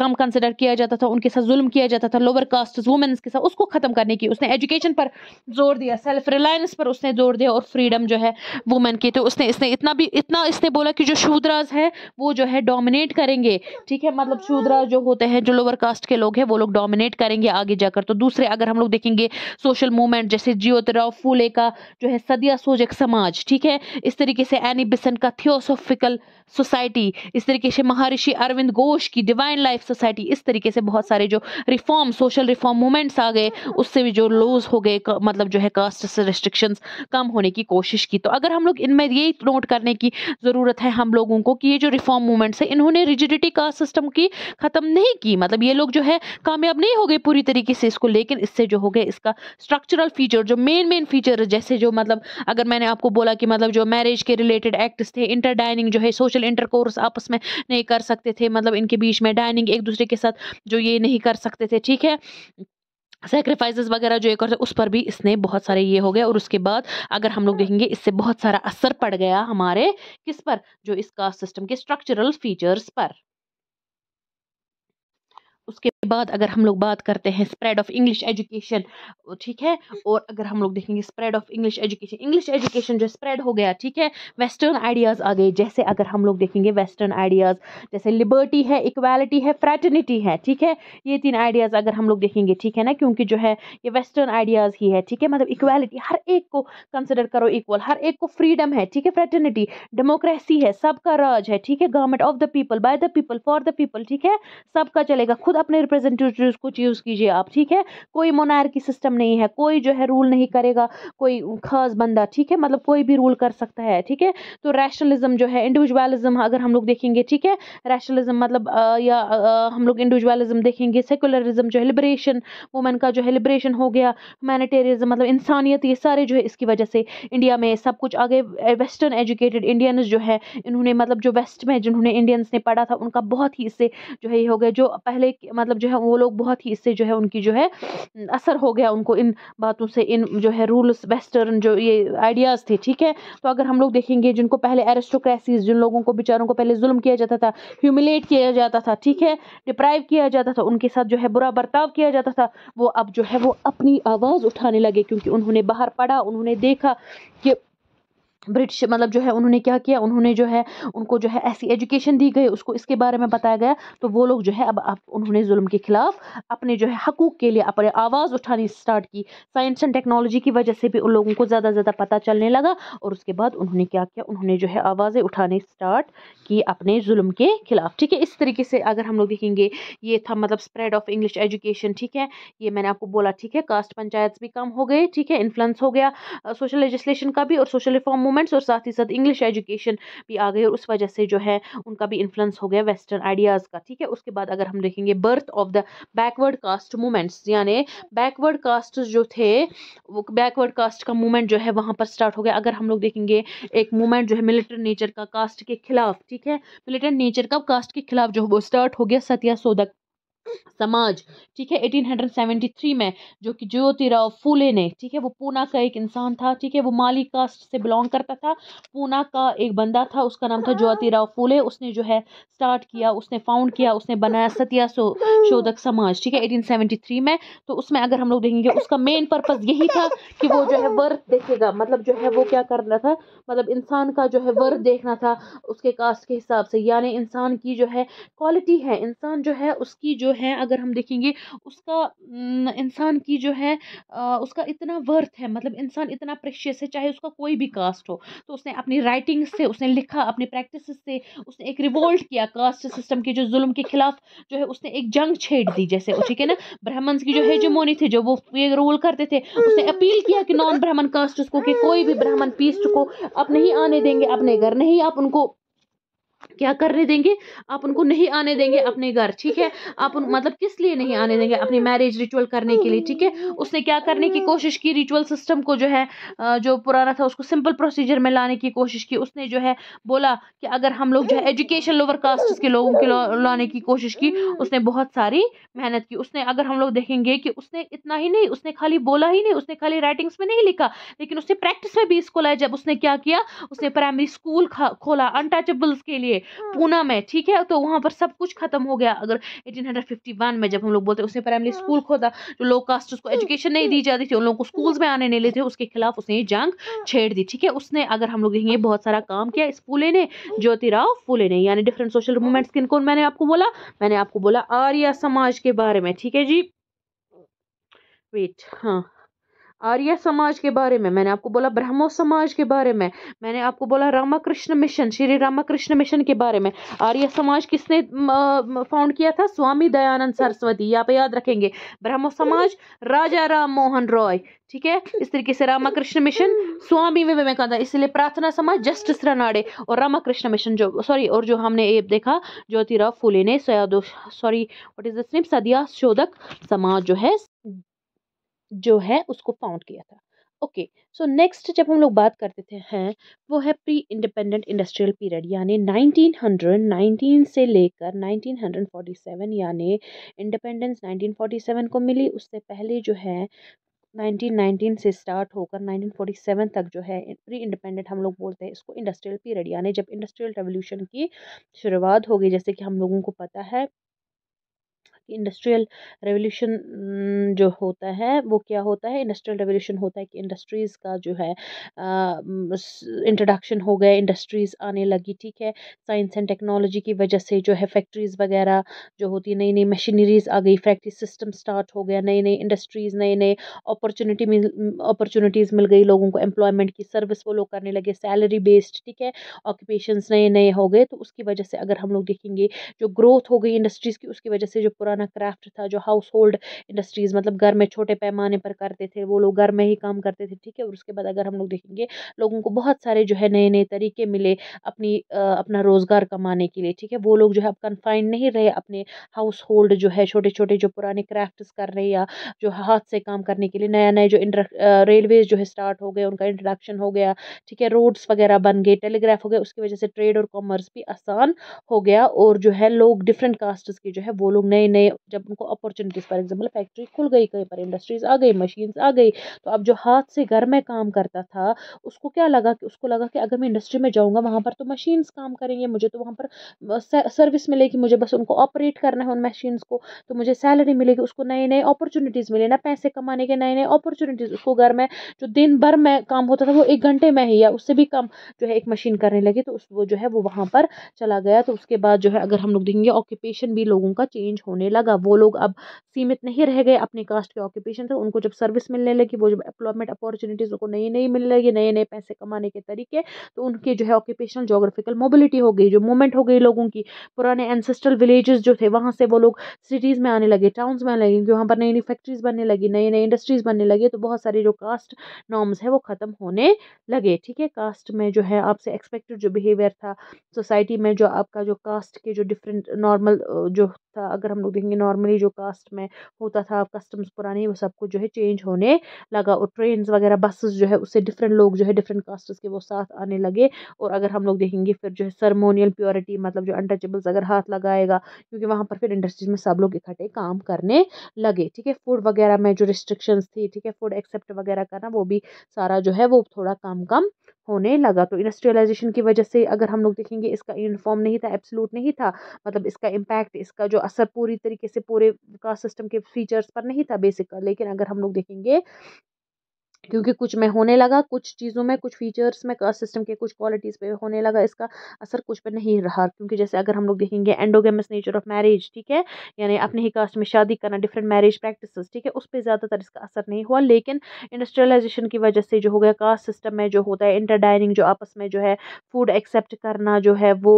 कम कंसिडर किया जाता था उनके साथ जुल्म किया जाता था लोअर कास्ट वुमेंस के साथ उसको ख़त्म करने की उसने एजुकेशन पर जोर दिया सेल्फ रिलायंस पर उसने जोर दिया और फ्रीडम जो है वुमेन की तो उसने इसने इतना भी इतना इसने बोला कि जो शूद्राज है वो जो है डोमिनेट करेंगे ठीक है मतलब शूद्राज जो होते हैं जो लोअर कास्ट के लोग हैं वो लोग डोमिनेट करेंगे आगे जाकर तो दूसरे अगर हम लोग देखेंगे सोशल मूवमेंट जैसे जियोतराव फूले का जो है सदिया सूजक समाज ठीक है इस तरीके से एनी बिसन का थियोसोफिकल सोसाइटी इस तरीके से महर्षि अरविंद घोष की डिवाइन लाइफ सोसाइटी इस तरीके से बहुत सारे जो रिफॉर्म सोशल रिफॉर्म मूवमेंट्स आ गए उससे भी जो लूज हो गए मतलब जो है कास्ट से रिस्ट्रिक्शंस कम होने की कोशिश की तो अगर हम लोग इनमें ये नोट करने की ज़रूरत है हम लोगों को कि ये जो रिफॉर्म मूवमेंट्स है इन्होंने रिजिडिटी कास्ट सिस्टम की ख़त्म नहीं की मतलब ये लोग जो है कामयाब नहीं हो गए पूरी तरीके से इसको लेकिन इससे जो हो गए इसका स्ट्रक्चरल फीचर जो मेन मेन फीचर जैसे जो मतलब अगर मैंने आपको बोला कि मतलब जो मैरिज के रिलेटेड एक्ट्स थे इंटर डाइनिंग जो है सोशल इंटरकोर्स आपस में नहीं कर सकते थे मतलब इनके बीच में डाइनिंग एक दूसरे के साथ जो ये नहीं कर सकते थे ठीक है सेक्रीफाइसेस वगैरह जो ये करते उस पर भी इसने बहुत सारे ये हो गए और उसके बाद अगर हम लोग देखेंगे इससे बहुत सारा असर पड़ गया हमारे किस पर जो इस कास्ट सिस्टम के स्ट्रक्चरल फीचर्स पर बाद अगर हम लोग बात करते हैं स्प्रेड ऑफ इंग्लिश एजुकेशन ठीक है और अगर हम लोग देखेंगे spread of English education English education जो स्प्रेड हो गया ठीक है वेस्टर्न आइडियाज़ आ गए जैसे अगर हम लोग देखेंगे वेस्टर्न आइडियाज़ जैसे लिबर्टी है इक्वालिटी है फ्रेटर्निटी है ठीक है ये तीन आइडियाज़ अगर हम लोग देखेंगे ठीक है ना क्योंकि जो है ये वेस्टर्न आइडियाज़ ही है ठीक है मतलब इक्वालिटी हर एक को कंसिडर करो इक्वल हर एक को फ्रीडम है ठीक है फ्रेटर्निटी डेमोक्रेसी है सबका राज है ठीक है government of the people by the people for the people ठीक है सबका चलेगा खुद अपने रिप्रेजेंटेटिव को चूज़ कीजिए आप ठीक है कोई मोनार्की सिस्टम नहीं है कोई जो है रूल नहीं करेगा कोई खास बंदा ठीक है मतलब कोई भी रूल कर सकता है ठीक है तो रैशनलिज्म जो है इंडिविजुअलिज्म अगर हम लोग देखेंगे ठीक है रैशनलिज्म मतलब आ, या आ, हम लोग इंडिविजुअलिज्म देखेंगे सेकुलरिज्म जो है लिबरेशन वुमेन का जो है लिबरेशन हो गया ह्यूमैनिटेरियज्म मतलब इंसानियत ये सारे जो है इसकी वजह से इंडिया में सब कुछ आगे वेस्टर्न एजुकेटेड इंडियंस जो है इन्होंने मतलब जो वेस्ट में जिन्होंने इंडियंस ने पढ़ा था उनका बहुत ही इससे जो है ये हो गया जो पहले मतलब जो है वो लोग बहुत ही इससे जो है उनकी जो है असर हो गया उनको इन बातों से इन जो है रूल्स वेस्टर्न जो ये आइडियाज़ थे ठीक है तो अगर हम लोग देखेंगे जिनको पहले एरिस्टोक्रेसीज जिन लोगों को बेचारों को पहले जुल्म किया जाता था ह्यूमिलेट किया जाता था ठीक है डिप्राइव किया जाता था उनके साथ जो है बुरा बर्ताव किया जाता था वो अब जो है वो अपनी आवाज़ उठाने लगे क्योंकि उन्होंने बाहर पढ़ा उन्होंने देखा कि ब्रिटिश मतलब जो है उन्होंने क्या किया उन्होंने जो है उनको जो है ऐसी एजुकेशन दी गई उसको इसके बारे में बताया गया तो वो लोग जो है अब आप उन्होंने जुल्म के ख़िलाफ़ अपने जो है हकूक़ के लिए अपने आवाज़ उठानी स्टार्ट की साइंस एंड टेक्नोलॉजी की वजह से भी उन लोगों को ज़्यादा से ज़्यादा पता चलने लगा और उसके बाद उन्होंने क्या किया उन्होंने जो है आवाज़ें उठाने स्टार्ट की अपने जुल्म के ख़िलाफ़ ठीक है इस तरीके से अगर हम लोग देखेंगे ये था मतलब स्प्रेड ऑफ इंग्लिश एजुकेशन ठीक है ये मैंने आपको बोला ठीक है कास्ट पंचायत भी कम हो गए ठीक है इन्फ्लुंस हो गया सोशल लेजिस्लेशन का भी और सोशल रिफॉर्म मूवमेंट्स और साथ ही साथ इंग्लिश एजुकेशन भी आ गई और उस वजह से जो है उनका भी इन्फ्लुएंस हो गया वेस्टर्न आइडियाज़ का ठीक है उसके बाद अगर हम देखेंगे birth of the backward caste movements यानी बैकवर्ड कास्ट जो थे वो बैकवर्ड कास्ट का मूवमेंट जो है वहाँ पर स्टार्ट हो गया अगर हम लोग देखेंगे एक मूवमेंट जो है मिलिटेंट नेचर का कास्ट के खिलाफ ठीक है मिलिटेंट नेचर का कास्ट के खिलाफ जो वो स्टार्ट हो गया सत्या सोदक समाज ठीक है 1873 में जो कि ज्योतिराव फूले ने ठीक है वो पूना का एक इंसान था ठीक है वो माली कास्ट से बिलोंग करता था पूना का एक बंदा था उसका नाम था ज्योतिराव फूले उसने जो है स्टार्ट किया उसने फाउंड किया उसने बनाया सत्या सो, शोधक समाज ठीक है 1873 में तो उसमें अगर हम लोग देखेंगे उसका मेन पर्पज़ यही था कि वो जो है वर्थ देखेगा मतलब जो है वो क्या करना था मतलब इंसान का जो है वर्थ देखना था उसके कास्ट के हिसाब से यानी इंसान की जो है क्वालिटी है इंसान जो है उसकी जो है है अगर हम देखेंगे उसका इंसान की जो है उसका इतना वर्थ है मतलब इंसान इतना प्रेशियस है चाहे उसका कोई भी कास्ट हो तो उसने अपनी राइटिंग से उसने लिखा अपनी प्रैक्टिस से उसने एक रिवोल्ट किया कास्ट सिस्टम के जो जुल्म के खिलाफ जो है उसने एक जंग छेड़ दी जैसे ठीक है ना ब्राह्मण्स की जो हेजमोनी थी जो वो ये रूल करते थे उसने अपील किया कि नॉन ब्राह्मण कास्ट उसको कि कोई भी ब्राह्मण पीस्ट को आप नहीं आने देंगे अपने घर नहीं आप उनको क्या करने देंगे आप उनको नहीं आने देंगे हम्म। अपने घर ठीक है आप उन मतलब किस लिए नहीं आने देंगे अपनी मैरिज रिचुअल करने के लिए हम्म। ठीक है उसने क्या करने की कोशिश की रिचुअल सिस्टम को जो है जो पुराना था उसको सिंपल प्रोसीजर में लाने की कोशिश की उसने जो है बोला कि अगर हम लोग जो है एजुकेशन लोअर कास्ट के लोगों के लाने की कोशिश की उसने बहुत सारी मेहनत की उसने अगर हम लोग देखेंगे कि उसने इतना ही नहीं उसने खाली बोला ही नहीं उसने खाली राइटिंग्स में नहीं लिखा लेकिन उसने प्रैक्टिस में भी इसको लाया जब उसने क्या किया उसने प्राइमरी स्कूल खोला अनटचेबल्स के लिए चाहिए हाँ। पूना में ठीक है तो वहाँ पर सब कुछ खत्म हो गया अगर 1851 में जब हम लोग बोलते उसने प्राइमरी हाँ। स्कूल खोदा जो लो कास्ट उसको एजुकेशन हाँ, नहीं दी जाती थी उन लोगों को स्कूल्स में आने नहीं लेते उसके खिलाफ उसने जंग छेड़ दी ठीक है उसने अगर हम लोग देखेंगे बहुत सारा काम किया इस फूले ने ज्योतिराव फूले ने यानी डिफरेंट सोशल मूवमेंट्स किन कौन मैंने आपको बोला मैंने आपको बोला आर्या समाज के बारे में ठीक है जी वेट हाँ आर्य समाज के बारे में मैंने आपको बोला ब्रह्मो समाज के बारे में मैंने आपको बोला रामाकृष्ण मिशन श्री रामाकृष्ण मिशन के बारे में आर्य समाज किसने फाउंड किया था स्वामी दयानंद सरस्वती यहाँ पे याद रखेंगे ब्रह्मो समाज राजा राम मोहन रॉय ठीक है इस तरीके से रामाकृष्ण मिशन स्वामी विवेकानंद इसलिए प्रार्थना समाज जस्टिस रनाडे और रामाकृष्ण मिशन जो सॉरी और जो हमने ये देखा ज्योतिराव फूले ने सयादो sorry what is the Satya Shodhak Samaj जो है जो है उसको फाउंड किया था ओके सो नेक्स्ट जब हम लोग बात करते थे हैं वो है प्री इंडिपेंडेंट इंडस्ट्रियल पीरियड यानी हंड्रेड नाइनटीन से लेकर 1947 यानी इंडिपेंडेंस 1947 को मिली उससे पहले जो है 1919 से स्टार्ट होकर 1947 तक जो है प्री इंडिपेंडेंट हम लोग बोलते हैं इसको इंडस्ट्रियल पीरियड यानी जब इंडस्ट्रियल रेवोल्यूशन की शुरुआत हो गई जैसे कि हम लोगों को पता है इंडस्ट्रियल रेवोल्यूशन जो होता है वो क्या होता है इंडस्ट्रियल रेवोल्यूशन होता है कि इंडस्ट्रीज़ का जो है इंट्रोडक्शन हो गया इंडस्ट्रीज़ आने लगी ठीक है साइंस एंड टेक्नोलॉजी की वजह से जो है फैक्ट्रीज़ वगैरह जो होती है नई नई मशीनरीज़ आ गई फैक्ट्री सिस्टम स्टार्ट हो गया नई नई इंडस्ट्रीज़ नए नए अपॉर्चुनिटी मिल अपॉर्चुनिटीज़ मिल गई लोगों को एम्प्लॉयमेंट की सर्विस वो लोग करने लगे सैलरी बेस्ड ठीक है ऑक्यूपेशन नए नए हो गए तो उसकी वजह से अगर हम लोग देखेंगे जो ग्रोथ हो गई इंडस्ट्रीज़ की उसकी वजह से जो पुराना पुराना क्राफ्ट था जो हाउस होल्ड इंडस्ट्रीज़ मतलब घर में छोटे पैमाने पर करते थे वो लोग घर में ही काम करते थे ठीक है और उसके बाद अगर हम लोग देखेंगे लोगों को बहुत सारे जो है नए नए तरीके मिले अपनी अपना रोज़गार कमाने के लिए ठीक है वो लोग जो है अब कन्फाइंड नहीं रहे अपने हाउस होल्ड जो है छोटे छोटे जो पुराने क्राफ्ट रहे या जो हाथ से काम करने के लिए नया नए जो रेलवेज जो है स्टार्ट हो गए उनका इंट्रोडक्शन हो गया ठीक है रोड्स वगैरह बन गए टेलीग्राफ हो गए उसकी वजह से ट्रेड और कॉमर्स भी आसान हो गया और जो है लोग डिफरेंट कास्ट के जो है वो लोग नए नए नए जब उनको अपॉर्चुनिटीज़ फॉर एग्जांपल फैक्ट्री खुल गई कहीं पर इंडस्ट्रीज़ आ गई मशीन्स आ गई तो अब जो हाथ से घर में काम करता था उसको क्या लगा कि उसको लगा कि अगर मैं इंडस्ट्री में जाऊँगा वहाँ पर तो मशीन्स काम करेंगे मुझे तो वहाँ पर सर्विस मिलेगी मुझे बस उनको ऑपरेट करना है उन मशीन्स को तो मुझे सैलरी मिलेगी उसको नए नए अपॉर्चुनिटीज़ मिले ना पैसे कमाने के नए नए अपॉर्चुनिटीज़ उसको घर में जो दिन भर में काम होता था वो एक घंटे में ही या उससे भी कम जो है एक मशीन करने लगी तो उस वो जो है वो वहाँ पर चला गया तो उसके बाद जो है अगर हम लोग देखेंगे ऑक्यूपेशन भी लोगों का चेंज होने लगा वो लोग अब सीमित नहीं रह गए अपने कास्ट के ऑक्यूपेशन से उनको जब सर्विस मिलने लगी वो जब एम्प्लॉयमेंट अपॉर्चुनिटीज़ उनको नई नई मिलने लगी नए नए पैसे कमाने के तरीके तो उनके जो है ऑक्यूपेशनल जोग्राफिकल मोबिलिटी हो गई जो मूवमेंट हो गई लोगों की पुराने एनसेस्ट्रल विलेजेस जो थे वहाँ से वो लोग सिटीज़ में आने लगे टाउन्स में आने लगे क्योंकि वहाँ पर नई नई फैक्ट्रीज़ बनने लगी नई नई इंडस्ट्रीज़ बनने लगे तो बहुत सारे जो कास्ट नॉर्म्स है वो ख़त्म होने लगे ठीक है कास्ट में जो है आपसे एक्सपेक्टेड जो बिहेवियर था सोसाइटी में जो आपका जो कास्ट के जो डिफरेंट नॉर्मल जो था अगर हम लोग देखेंगे नॉर्मली जो कास्ट में होता था कस्टम्स पुराने वो सब कुछ जो है चेंज होने लगा और ट्रेन वगैरह बसेस जो है उससे डिफरेंट लोग जो है डिफरेंट कास्टस के वो साथ आने लगे और अगर हम लोग देखेंगे फिर जो है सरमोनियल प्योरिटी मतलब जो अनटचेबल्स अगर हाथ लगाएगा क्योंकि वहाँ पर फिर इंडस्ट्रीज में सब लोग इकट्ठे काम करने लगे ठीक है फूड वगैरह में जो रिस्ट्रिक्शंस थी ठीक है फूड एक्सेप्ट वगैरह करना वो भी सारा जो है वो थोड़ा कम कम होने लगा तो इंडस्ट्रियलाइजेशन की वजह से अगर हम लोग देखेंगे इसका यूनिफॉर्म नहीं था एब्सोलूट नहीं था मतलब इसका इम्पैक्ट इसका जो असर पूरी तरीके से पूरे कास्ट सिस्टम के फीचर्स पर नहीं था बेसिक लेकिन अगर हम लोग देखेंगे क्योंकि कुछ में होने लगा कुछ चीज़ों में कुछ फीचर्स में सिस्टम के कुछ क्वालिटीज़ पे होने लगा इसका असर कुछ पे नहीं रहा क्योंकि जैसे अगर हम लोग देखेंगे एंडोगेमस नेचर ऑफ मैरिज ठीक है यानी अपने ही कास्ट में शादी करना डिफरेंट मैरिज प्रैक्टिसेस ठीक है उस पर ज़्यादातर इसका असर नहीं हुआ लेकिन इंडस्ट्रियलाइजेशन की वजह से जो हो गया कास्ट सिस्टम में जो होता है इंटर डाइनिंग जो आपस में जो है फूड एक्सेप्ट करना जो है वो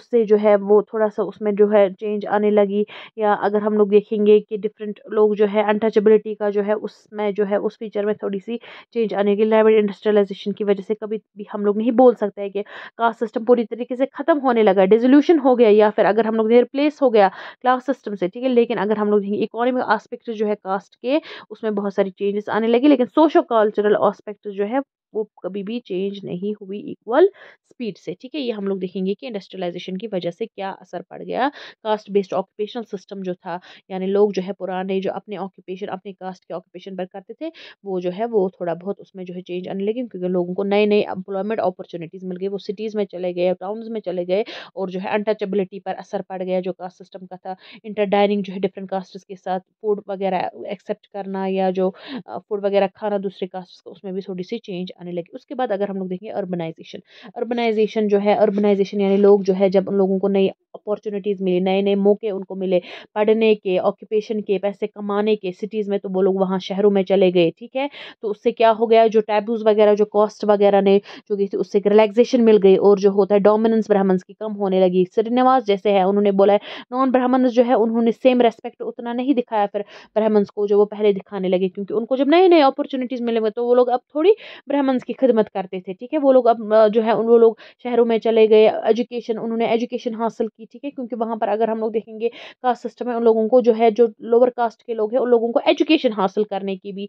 उससे जो है वो थोड़ा सा उसमें जो है चेंज आने लगी या अगर हम लोग देखेंगे कि डिफरेंट लोग जो है अनटचबिलिटी का जो है उसमें जो है उस फीचर में थोड़ी सी चेंज आने की लेबर इंडस्ट्रियलाइजेशन की वजह से कभी भी हम लोग नहीं बोल सकते हैं कि कास्ट सिस्टम पूरी तरीके से ख़त्म होने लगा डिजोल्यूशन हो गया या फिर अगर हम लोग रिप्लेस हो गया क्लास सिस्टम से ठीक है लेकिन अगर हम लोग देखेंगे इकोनॉमिक आस्पेक्ट जो है कास्ट के उसमें बहुत सारी चेंजेस आने लगे लेकिन सोशो कल्चरल आस्पेक्ट जो है वो कभी भी चेंज नहीं हुई इक्वल स्पीड से ठीक है ये हम लोग देखेंगे कि इंडस्ट्रियलाइजेशन की वजह से क्या असर पड़ गया कास्ट बेस्ड ऑक्यूपेशनल सिस्टम जो था यानी लोग जो है पुराने जो अपने ऑक्यूपेशन अपने कास्ट के ऑक्यूपेशन पर करते थे वो जो है वो थोड़ा बहुत उसमें जो है चेंज आने लगे क्योंकि लोगों को नए नए एम्प्लॉयमेंट अपॉर्चुनिटीज़ मिल गई वो सिटीज़ में चले गए टाउन्स में चले गए और जो है अनटचबिलिटी पर असर पड़ गया जो कास्ट सिस्टम का था इंटर डाइनिंग जो है डिफरेंट कास्टस के साथ फूड वगैरह एक्सेप्ट करना या जो फूड वगैरह खाना दूसरे कास्ट का उसमें भी थोड़ी सी चेंज आने लगे उसके बाद अगर हम लोग देखें अर्बनाइजेशन अर्बनाइजेशन जो है अर्बनाइजेशन यानी लोग जो है जब उन लोगों को नई अपॉर्चुनिटीज़ मिले नए नए मौके उनको मिले पढ़ने के ऑक्यूपेशन के पैसे कमाने के सिटीज़ में तो वो लोग वहाँ शहरों में चले गए ठीक है तो उससे क्या हो गया जो टैबूज़ वगैरह जो कॉस्ट वगैरह ने जो कि उससे रिलैक्सेशन मिल गई और जो होता है डोमिनेंस ब्राह्मण्स की कम होने लगी श्रीनिवास जैसे है उन्होंने बोला है नॉन ब्राह्मण्स जो है उन्होंने सेम रेस्पेक्ट उतना नहीं दिखाया फिर ब्राह्मण्स को जो वो पहले दिखाने लगे क्योंकि उनको जब नए नए अपॉर्चुनिटीज़ मिले तो वो लोग अब थोड़ी ब्राह्मण्स की खिदमत करते थे ठीक है वो लोग अब जो है उन वो लोग शहरों में चले गए एजुकेशन उन्होंने एजुकेशन हासिल की ठीक है क्योंकि वहाँ पर अगर हम लोग देखेंगे कास्ट सिस्टम है उन लोगों को जो है जो लोअर कास्ट के लोग हैं उन लोगों को एजुकेशन हासिल करने की भी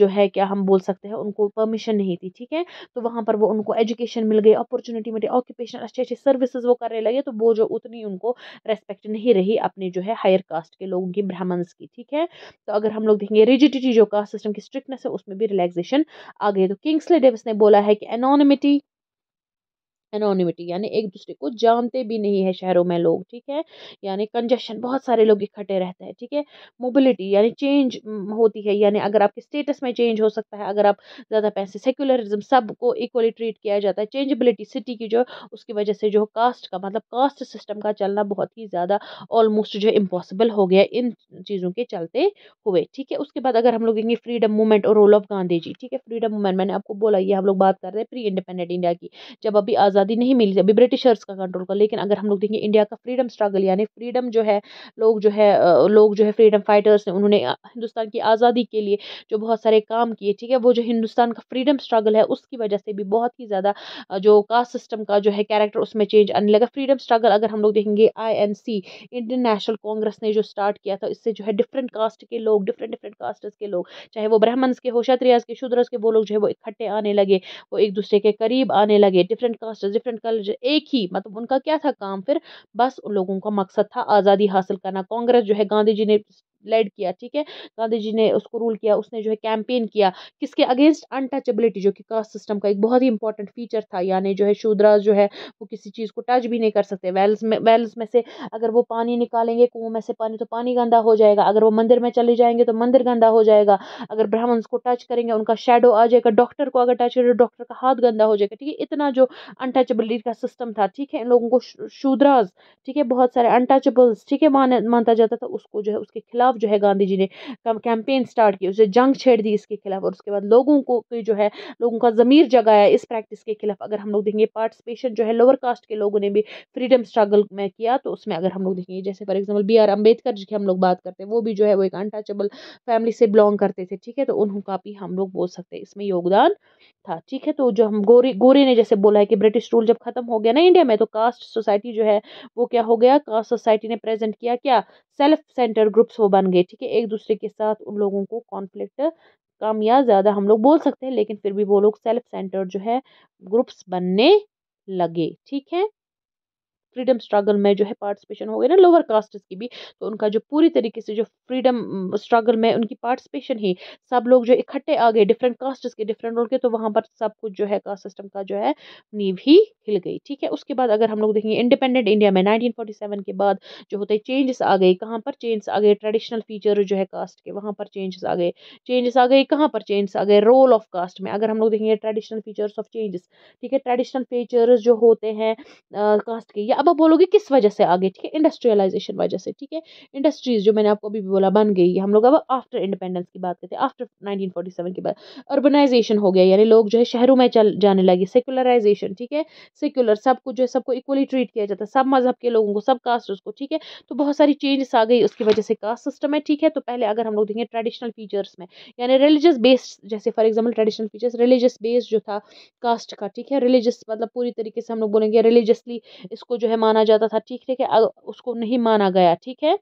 जो है क्या हम बोल सकते हैं उनको परमिशन नहीं थी ठीक है तो वहाँ पर वो उनको एजुकेशन मिल गई अपॉर्चुनिटी मिली ऑक्यूपेशन अच्छे अच्छे सर्विसेज वो करने लगे तो वो जो उतनी उनको रेस्पेक्ट नहीं रही अपने जो है हायर कास्ट के लोगों की ब्राह्मण्स की ठीक है तो अगर हम लोग देखेंगे रिजिडिटी जो कास्ट सिस्टम की स्ट्रिक्टनेस है उसमें भी रिलैक्सेशन आ गई तो किंग्सले डेविस ने बोला है कि एनोनिमिटी एनोनिमिटी यानी एक दूसरे को जानते भी नहीं है शहरों में लोग ठीक है यानी कंजेशन बहुत सारे लोग इकट्ठे रहते हैं ठीक है मोबिलिटी यानी चेंज होती है यानी अगर आपके स्टेटस में चेंज हो सकता है अगर आप ज़्यादा पैसे सेक्युलरिज्म को इक्वली ट्रीट किया जाता है चेंजबिलिटी सिटी की जो उसकी वजह से जो कास्ट का मतलब कास्ट सिस्टम का चलना बहुत ही ज़्यादा ऑलमोस्ट जो इम्पॉसिबल हो गया इन चीज़ों के चलते हुए ठीक है उसके बाद अगर हम लोग देखेंगे फ्रीडम मूवमेंट और रोल ऑफ गांधी जी ठीक है फ्रीडम मूवमेंट मैंने आपको बोला ये हम लोग बात कर रहे हैं प्री इंडिपेंडेंट इंडिया की जब अभी आज़ाद आज़ादी नहीं मिली अभी ब्रिटिशर्स का कंट्रोल का लेकिन अगर हम लोग देखेंगे इंडिया का फ्रीडम स्ट्रगल यानी फ्रीडम जो है लोग जो है लोग जो है फ्रीडम फाइटर्स ने उन्होंने हिंदुस्तान की आज़ादी के लिए जो बहुत सारे काम किए ठीक है वो जो हिंदुस्तान का फ्रीडम स्ट्रगल है उसकी वजह से भी बहुत ही ज़्यादा जो कास्ट सिस्टम का जो है कैरेक्टर उसमें चेंज आने लगा फ्रीडम स्ट्रगल अगर हम लोग देखेंगे आई इंडियन नेशनल कांग्रेस ने जो स्टार्ट किया था इससे जो है डिफरेंट कास्ट के लोग डिफरेंट डिफरेंट कास्टर्स के लोग चाहे वो ब्राह्मण्स के हो क्षत्रियाज के शूद्रस के वो लोग जो है वो इकट्ठे आने लगे वो एक दूसरे के करीब आने लगे डिफरेंट कास्टर्स डिफरेंट कलर एक ही मतलब उनका क्या था काम फिर बस उन लोगों का मकसद था आज़ादी हासिल करना कांग्रेस जो है गांधी जी ने लेड किया ठीक है गांधी जी ने उसको रूल किया उसने जो है कैंपेन किया किसके अगेंस्ट अनटचेबिलिटी जो कि कास्ट सिस्टम का एक बहुत ही इंपॉर्टेंट फीचर था यानी जो है शूद्राज जो है वो किसी चीज़ को टच भी नहीं कर सकते वेल्स में वेल्स में से अगर वो पानी निकालेंगे कुओं में से पानी तो पानी गंदा हो जाएगा अगर वो मंदिर में चले जाएंगे तो मंदिर गंदा हो जाएगा अगर ब्राह्मण को टच करेंगे उनका शेडो आ जाएगा डॉक्टर को अगर टच करें डॉक्टर का हाथ गंदा हो जाएगा ठीक है इतना जो अनटचेबिलिटी का सिस्टम था ठीक है इन लोगों को शूद्राज ठीक है बहुत सारे अनटचेबल्स ठीक है मानता जाता था उसको जो है उसके खिलाफ खिलाफ जो है गांधी जी ने कैंपेन स्टार्ट की उसे जंग छेड़ दी इसके खिलाफ और उसके बाद लोगों को जो है लोगों का ज़मीर जगाया इस प्रैक्टिस के खिलाफ अगर हम लोग देखेंगे पार्टिसिपेशन जो है लोअर कास्ट के लोगों ने भी फ्रीडम स्ट्रगल में किया तो उसमें अगर हम लोग देखेंगे जैसे for example B R Ambedkar ji की हम लोग बात करते हैं वो भी जो है वो एक अनटचेबल फैमिली से बिलोंग करते थे ठीक है तो उनका भी हम लोग बोल सकते हैं इसमें योगदान था ठीक है तो जो हम गोरे गोरे ने जैसे बोला है कि ब्रिटिश रूल जब खत्म हो गया ना इंडिया में तो कास्ट सोसाइटी जो है वो क्या हो गया कास्ट सोसाइटी ने प्रेजेंट किया क्या सेल्फ सेंटर ग्रुप्स वो बन गए ठीक है एक दूसरे के साथ उन लोगों को कॉन्फ्लिक्ट कम या ज़्यादा हम लोग बोल सकते हैं लेकिन फिर भी वो लोग सेल्फ सेंटर जो है ग्रुप्स बनने लगे ठीक है फ्रीडम स्ट्रगल में जो है पार्टिसिपेशन हो गई ना लोअर कास्ट की भी तो उनका जो पूरी तरीके से जो फ्रीडम स्ट्रगल में उनकी पार्टिसिपेशन ही सब लोग जो इकट्ठे आ गए डिफरेंट कास्ट के डिफरेंट रोल के तो वहाँ पर सब कुछ जो है कास्ट सिस्टम का जो है नींव ही हिल गई ठीक है उसके बाद अगर हम लोग देखेंगे इंडिपेंडेंट इंडिया में नाइनटीन के बाद जो होते हैं चेंजेस आ गए कहाँ पर चेंज आ गए ट्रेडिशनल फीचर जो है कास्ट के वहाँ पर चेंजेस आ गए चेंजेस आ गए कहाँ पर चेंजेस आ गए रोल ऑफ कास्ट में अगर हम लोग देखेंगे ट्रेडिशनल फीचर्स ऑफ चेंजेस ठीक है ट्रेडिशनल फीचर्स जो होते हैं कास्ट के या अब आप बोलोगे किस वजह से आगे ठीक है इंडस्ट्रियलाइजेशन वजह से ठीक है इंडस्ट्रीज जो मैंने आपको अभी भी बोला बन गई है हम लोग अब आफ्टर इंडिपेंडेंस की बात करते हैं आफ्टर 1947 के बाद अर्बनाइजेशन हो गया यानी लोग जो है शहरों में चल जाने लगे सेकुलराइजेशन ठीक है सेक्युलर सब कुछ जो है सबको इक्वली ट्रीट किया जाता है सब मजहब के लोगों को सब कास्ट को ठीक है तो बहुत सारी चेंजेस आ गई उसकी वजह से कास्ट सिस्टम है ठीक है तो पहले अगर हम लोग देखें ट्रेडिशनल फीचर्स में यानी रिलीजियस बेस्ड जैसे for example traditional features religious based जो था कास्ट का ठीक है रिलीजियस मतलब पूरी तरीके से हम लोग बोलेंगे रिलीजियसली इसको जो है है माना जाता था ठीक ठीक है उसको नहीं माना गया ठीक है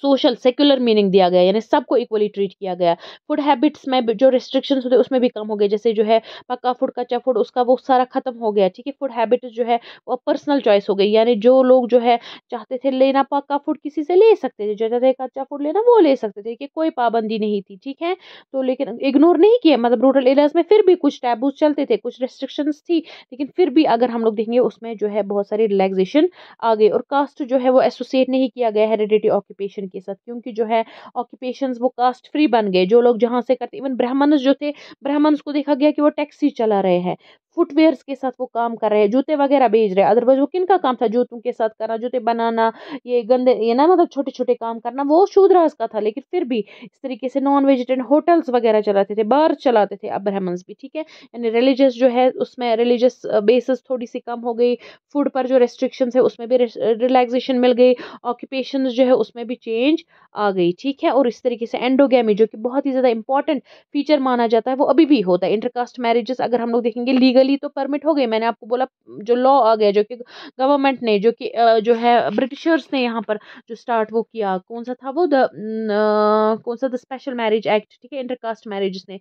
सोशल सेक्युलर मीनिंग दिया गया यानी सबको इक्वली ट्रीट किया गया फूड हैबिट्स में जो रिस्ट्रिक्शन होते उसमें भी कम हो गए जैसे जो है पक्का फूड कच्चा फूड उसका वो सारा खत्म हो गया ठीक है फूड हैबिट्स जो है वो पर्सनल चॉइस हो गई यानी जो लोग जो है चाहते थे लेना पक्का फूड किसी से ले सकते थे जो चाहते थे कच्चा फूड लेना वो ले सकते थे कि कोई पाबंदी नहीं थी ठीक है तो लेकिन इग्नोर नहीं किया मतलब रूरल एरियाज में फिर भी कुछ टैबूज चलते थे कुछ रिस्ट्रिक्शन थी लेकिन फिर भी अगर हम लोग देखेंगे उसमें जो है बहुत सारी रिलैक्सेशन आ गई और कास्ट जो है वो एसोसिएट नहीं किया गया हेरिडिटी ऑक्यूपेशन के साथ क्योंकि जो है ऑक्यूपेशन वो कास्ट फ्री बन गए जो लोग जहाँ से करते इवन ब्राह्मण्स जो थे ब्राह्मण्स को देखा गया कि वो टैक्सी चला रहे हैं फुटवेयर्स के साथ वो काम कर रहे हैं जूते वगैरह बेच रहे हैं अदरवाइज वो किन का काम था जूतों के साथ करना जूते बनाना ये गंदे ये ना मतलब छोटे छोटे काम करना वो शूद्रास का था लेकिन फिर भी इस तरीके से नॉन वेजिटेरियन होटल्स वगैरह चलाते थे बार चलाते थे अब्राहम्स भी ठीक है यानी रिलीजियस जो है उसमें रिलीजियस बेसिस थोड़ी सी कम हो गई फूड पर जो रेस्ट्रिक्शन है उसमें भी रिलैक्सेशन मिल गई ऑक्यूपेशन जो है उसमें भी चेंज आ गई ठीक है और इस तरीके से एंडोगेमी जो कि बहुत ही ज़्यादा इंपॉर्टेंट फीचर माना जाता है वो अभी भी होता है इंटरकास्ट मैरिजेस अगर हम लोग देखेंगे लीगल लीगली तो परमिट हो गई मैंने आपको बोला जो लॉ आ गया जो कि गवर्नमेंट ने जो कि जो है ब्रिटिशर्स ने यहाँ पर जो स्टार्ट वो किया कौन सा था वो द कौन सा द स्पेशल मैरिज एक्ट ठीक है इंटरकास्ट मैरिज ने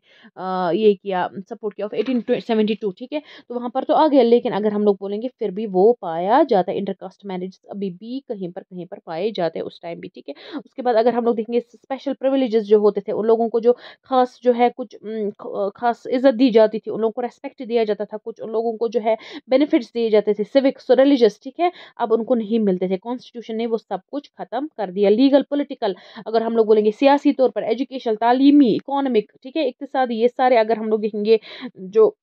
ये किया सपोर्ट किया ऑफ एटीन सेवेंटी टू ठीक है तो वहाँ पर तो आ गया लेकिन अगर हम लोग बोलेंगे फिर भी वो पाया जाता है इंटरकास्ट मैरिज अभी भी कहीं पर कहीं पर पाए जाते हैं उस टाइम भी ठीक है उसके बाद अगर हम लोग देखेंगे स्पेशल प्रिविलेज जो होते थे उन लोगों को जो खास जो है कुछ खास इज्जत दी जाती थी उन लोगों को रेस्पेक्ट दिया जाता था था कुछ लोगों को जो है बेनिफिट्स दिए जाते थे सिविक्स रिलीजियस ठीक है अब उनको नहीं मिलते थे कॉन्स्टिट्यूशन ने वो सब कुछ ख़त्म कर दिया लीगल पोलिटिकल अगर हम लोग बोलेंगे सियासी तौर पर एजुकेशन तालीमी इकोनॉमिक ठीक है इकतसादी ये सारे अगर हम लोग देखेंगे जो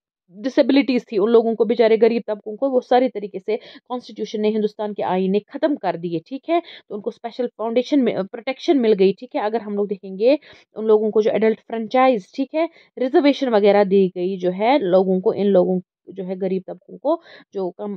डिसेबिलिटीज़ थी उन लोगों को बेचारे गरीब तबकों को वो सारे तरीके से कॉन्स्टिट्यूशन ने हिंदुस्तान के आईने ख़त्म कर दिए ठीक है तो उनको स्पेशल फाउंडेशन में प्रोटेक्शन मिल गई ठीक है अगर हम लोग देखेंगे उन लोगों को जो एडल्ट फ्रेंचाइज ठीक है रिजर्वेशन वगैरह दी गई जो है लोगों को इन लोगों जो है गरीब तबकों को जो कम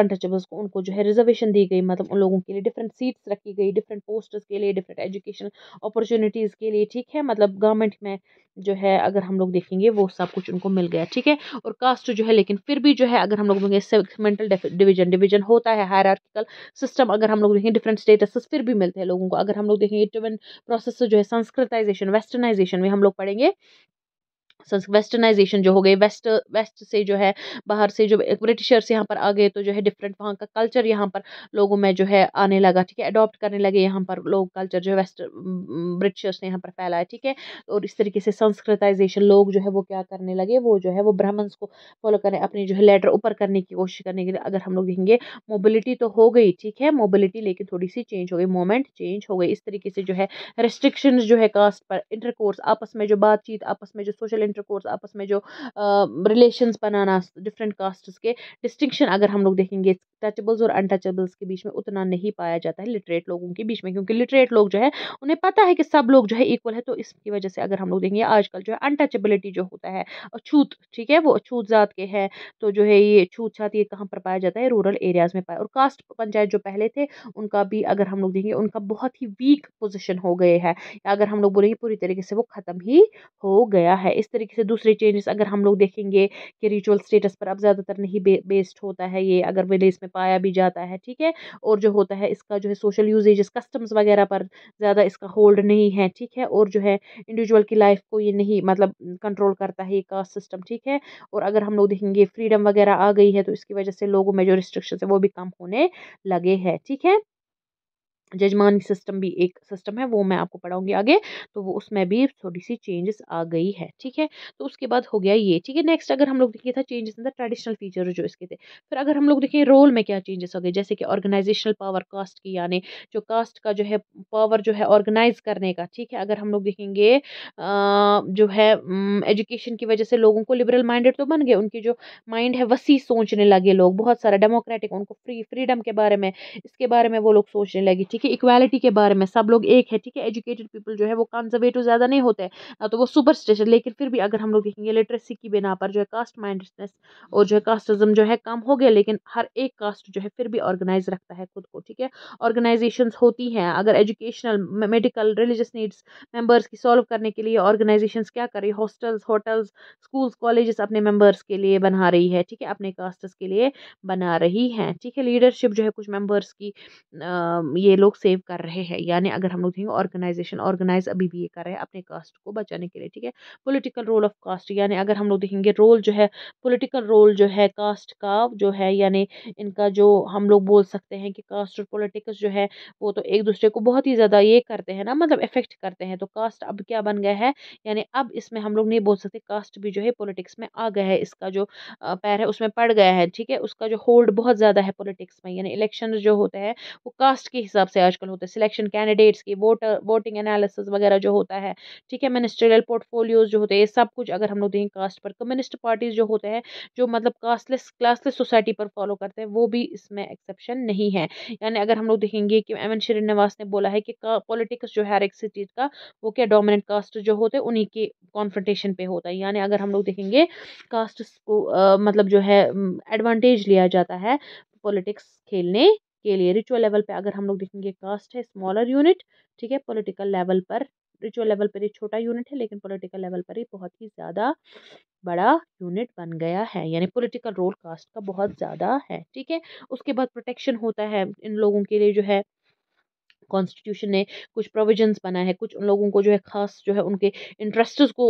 अनटचेबल्स को उनको जो है रिजर्वेशन दी गई मतलब उन लोगों के लिए डिफरेंट सीट्स रखी गई डिफरेंट पोस्टर्स के लिए डिफरेंट एजुकेशन अपॉर्चुनिटीज़ के लिए ठीक है मतलब गवर्नमेंट में जो है अगर हम लोग देखेंगे वो सब कुछ उनको मिल गया ठीक है और कास्ट जो है लेकिन फिर भी जो है अगर हम लोग देखेंगे सेगमेंटल डिवीजन डिवीजन होता है हायरार्किकल सिस्टम अगर हम लोग देखेंगे डिफरेंट स्टेटसेस फिर भी मिलते हैं लोगों को अगर हम लोग देखेंगे प्रोसेस जो है संस्कृताइजेशन वेस्टर्नाइजेशन में हम लोग पढ़ेंगे वेस्टर्नाइजेशन जो हो गई वेस्ट वेस्ट से जो है बाहर से जो ब्रिटिशर्स यहाँ पर आ गए तो जो है डिफरेंट वहाँ का कल्चर यहाँ पर लोगों में जो है आने लगा ठीक है अडॉप्ट करने लगे यहाँ पर लोग कल्चर जो है वेस्ट ब्रिटिशर्स ने यहाँ पर फैलाया ठीक है और इस तरीके से संस्कृताइजेशन लोग जो है वो क्या करने लगे वो जो है वो ब्राह्मण्स को फॉलो करें अपनी जो है लेटर ऊपर करने की कोशिश करने के लिए अगर हम लोग देखेंगे मोबिलिटी तो हो गई ठीक है मोबिलिटी लेकिन थोड़ी सी चेंज हो गई मोमेंट चेंज हो गई इस तरीके से जो है रेस्ट्रिक्शन जो है कास्ट पर इंटरकोर्स आपस में जो बातचीत आपस में जो सोशल इंटरकोर्स आपस में जो रिलेशंस बनाना डिफरेंट कास्ट्स के डिस्टिंक्शन अगर हम लोग देखेंगे टचेबल्स और अनटचेबल्स के बीच में उतना नहीं पाया जाता है लिटरेट लोगों के बीच में क्योंकि लिटरेट लोग जो है उन्हें पता है कि सब लोग जो है इक्वल है तो इसकी वजह से अगर हम लोग देखेंगे आजकल जो है अनटचेबिलिटी जो होता है अछूत ठीक है वो अछूत जात के हैं तो जो है ये छूत छात ये कहाँ पर पाया जाता है रूरल एरियाज में पाया और कास्ट पंचायत जो पहले थे उनका भी अगर हम लोग देखेंगे उनका बहुत ही वीक पोजिशन हो गए है अगर हम लोग बोलेंगे पूरी तरीके से वो ख़त्म ही हो गया है इस तरीके से दूसरे चेंजेस अगर हम लोग देखेंगे कि रिचुअल स्टेटस पर अब ज़्यादातर नहीं बे, बेस्ड होता है ये अगर विलेज में पाया भी जाता है ठीक है और जो होता है इसका जो है सोशल यूजेज कस्टम्स वगैरह पर ज़्यादा इसका होल्ड नहीं है ठीक है और जो है इंडिविजुअल की लाइफ को ये नहीं मतलब कंट्रोल करता है ये कास्ट सिस्टम ठीक है और अगर हम लोग देखेंगे फ्रीडम वगैरह आ गई है तो इसकी वजह से लोगों में जो रिस्ट्रिक्शन है वो भी कम होने लगे हैं ठीक है जजमानी सिस्टम भी एक सिस्टम है वो मैं आपको पढ़ाऊंगी आगे तो वो उसमें भी थोड़ी सी चेंजेस आ गई है ठीक है तो उसके बाद हो गया ये ठीक है नेक्स्ट अगर हम लोग देखिए था changes in the traditional feature जो इसके थे फिर अगर हम लोग देखें रोल में क्या चेंजेस हो गए जैसे कि ऑर्गेनाइजेशनल पावर कास्ट की यानी जो कास्ट का जो है पावर जो है ऑर्गेनाइज करने का ठीक है अगर हम लोग देखेंगे जो है एजुकेशन की वजह से लोगों को लिबरल माइंडेड तो बन गए उनकी जो माइंड है वसी सोचने लगे लोग बहुत सारा डेमोक्रेटिक उनको फ्री फ्रीडम के बारे में इसके बारे में वो लोग सोचने लगे ठीक ठीक है इक्वालिटी के बारे में सब लोग एक है ठीक है एजुकेटेड पीपल जो है वो कंजर्वेटिव ज़्यादा नहीं होते ना तो वो स्टेशन लेकिन फिर भी अगर हम लोग देखेंगे लिटरेसी की बिना पर जो है कास्ट माइंडनेस और जो है कास्टिज्म जो है कम हो गया लेकिन हर एक कास्ट जो है फिर भी ऑर्गेनाइज रखता है खुद को ठीक है ऑर्गेनाइजेशन होती हैं अगर educational medical religious needs members की सॉल्व करने के लिए ऑर्गेनाइजेशन क्या कर रही है हॉस्टल्स होटल्स स्कूल्स कॉलेज अपने मेम्बर्स के लिए बना रही है ठीक है अपने कास्टस के लिए बना रही हैं ठीक है लीडरशिप जो है कुछ मेम्बर्स की आ, ये लोग लोग सेव कर रहे हैं यानी अगर हम लोग देखेंगे ऑर्गेनाइजेशन ऑर्गेनाइज अभी भी ये कर रहे हैं अपने कास्ट को बचाने के लिए ठीक है पॉलिटिकल रोल ऑफ कास्ट यानी अगर हम लोग देखेंगे रोल जो है पॉलिटिकल रोल जो है कास्ट का जो है यानी इनका जो हम लोग बोल सकते हैं कि कास्ट और पोलिटिक्स जो है वो तो एक दूसरे को बहुत ही ज़्यादा ये करते हैं ना मतलब इफेक्ट करते हैं तो कास्ट अब क्या बन गया है यानी अब इसमें हम लोग नहीं बोल सकते कास्ट भी जो है पॉलिटिक्स में आ गया है इसका जो पैर है उसमें पड़ गया है ठीक है उसका जो होल्ड बहुत ज़्यादा है पॉलिटिक्स में यानी इलेक्शन जो होते हैं वो कास्ट के हिसाब से से आजकल होते हैं सिलेक्शन कैंडिडेट्स की वोटर वोटिंग एनालिसिस वगैरह जो होता है ठीक है मिनिस्ट्रियल पोर्टफोलियोज जो होते हैं सब कुछ अगर हम लोग देखें कास्ट पर कम्युनिस्ट पार्टीज जो होते हैं जो मतलब कास्टलेस क्लासलेस सोसाइटी पर फॉलो करते हैं वो भी इसमें एक्सेप्शन नहीं है यानी अगर हम लोग देखेंगे कि एम एन श्रीनिवास ने बोला है कि पॉलिटिक्स जो है हर एक सिटी का वो क्या डोमिनेंट कास्ट जो होते हैं उन्हीं के कॉन्फ्रेंटेशन पे होता है यानी अगर हम लोग देखेंगे कास्ट को मतलब जो है एडवांटेज लिया जाता है पॉलिटिक्स खेलने के लिए रिचुअल लेवल पे अगर हम लोग देखेंगे कास्ट है स्मॉलर यूनिट ठीक है पॉलिटिकल लेवल पर रिचुअल लेवल पर एक छोटा यूनिट है लेकिन पॉलिटिकल लेवल पर ये बहुत ही ज़्यादा बड़ा यूनिट बन गया है यानी पॉलिटिकल रोल कास्ट का बहुत ज़्यादा है ठीक है उसके बाद प्रोटेक्शन होता है इन लोगों के लिए जो है कॉन्स्टिट्यूशन ने कुछ प्रोविजंस बनाए हैं कुछ उन लोगों को जो है खास जो है उनके इंटरेस्ट को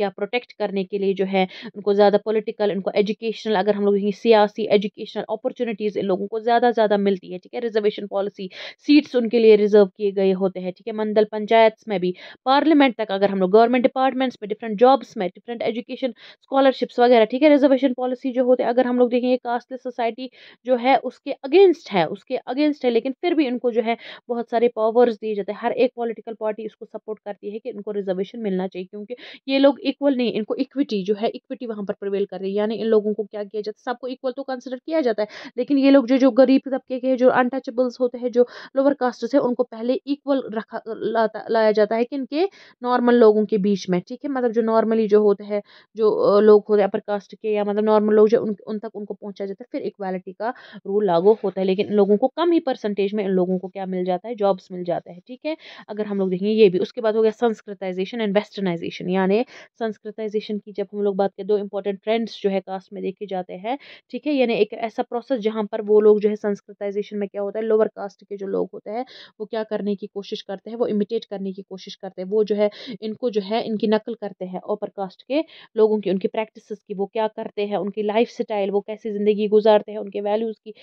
क्या प्रोटेक्ट करने के लिए जो है उनको ज़्यादा पोलिटिकल उनको एजुकेशनल अगर हम लोग सियासी एजुकेशनल अपॉर्चुनिटीज़ इन लोगों को ज़्यादा ज़्यादा मिलती है ठीक है रिजर्वेशन पॉलिसी सीट्स उनके लिए रिजर्व किए गए होते हैं ठीक है मंडल पंचायत में भी पार्लियामेंट तक अगर हम लोग गवर्नमेंट डिपार्टमेंट्स में डिफरेंट जॉब्स में डिफरेंट एजुकेशन स्कॉलरशिप्स वगैरह ठीक है रिजर्वेशन पॉलिसी जो होते हैं अगर हम लोग देखेंगे कास्टलेस सोसाइटी जो है उसके अगेंस्ट है उसके अगेंस्ट है लेकिन फिर भी इनको जो है बहुत सारे पावर्स दिए जाते हैं हर एक पॉलिटिकल पार्टी इसको सपोर्ट करती है कि इनको रिजर्वेशन मिलना चाहिए क्योंकि ये लोग इक्वल नहीं इनको इक्विटी जो है इक्विटी वहाँ पर प्रवेल कर रही है यानी इन लोगों को क्या किया जाता है सबको इक्वल तो कंसिडर किया जाता है लेकिन ये लोग जो जो गरीब तबके के जो अनटचबल्स होते हैं जो लोअर कास्ट है उनको पहले इक्वल रखा लाया जाता है कि इनके नॉर्मल लोगों के बीच में ठीक है मतलब जो नॉर्मली जो होते हैं जो लोग होते हैं अपर कास्ट के या मतलब नॉर्मल लोग जो उन, उन तक उनको पहुंचा जाता है फिर इक्वालिटी का रूल लागू होता है लेकिन इन लोगों को कम ही परसेंटेज में इन लोगों को क्या मिल जाता है जॉब्स मिल जाता है ठीक है अगर हम लोग देखेंगे ये भी उसके बाद हो गया संस्कृताइजेशन एंड वेस्टर्नाइजेशन यानी संस्कृताइजेशन की जब हम लोग बात करें दो इंपॉर्टेंट ट्रेंड्स जो है कास्ट में देखे जाते हैं ठीक है यानी एक ऐसा प्रोसेस जहाँ पर वो लोग जो है संस्कृताइजेशन में क्या होता है लोअर कास्ट के जो लोग होते हैं वो क्या करने की कोशिश करते हैं वो इमिटेट करने की कोशिश करते हैं वो जो है इनको जो है इनकी नकल करते हैं अपर कास्ट के लोगों की उनकी प्रैक्टिस की वो क्या करते हैं उनकी लाइफ स्टाइल वो कैसे ज़िंदगी गुजारते हैं उनके वैल्यूज़ की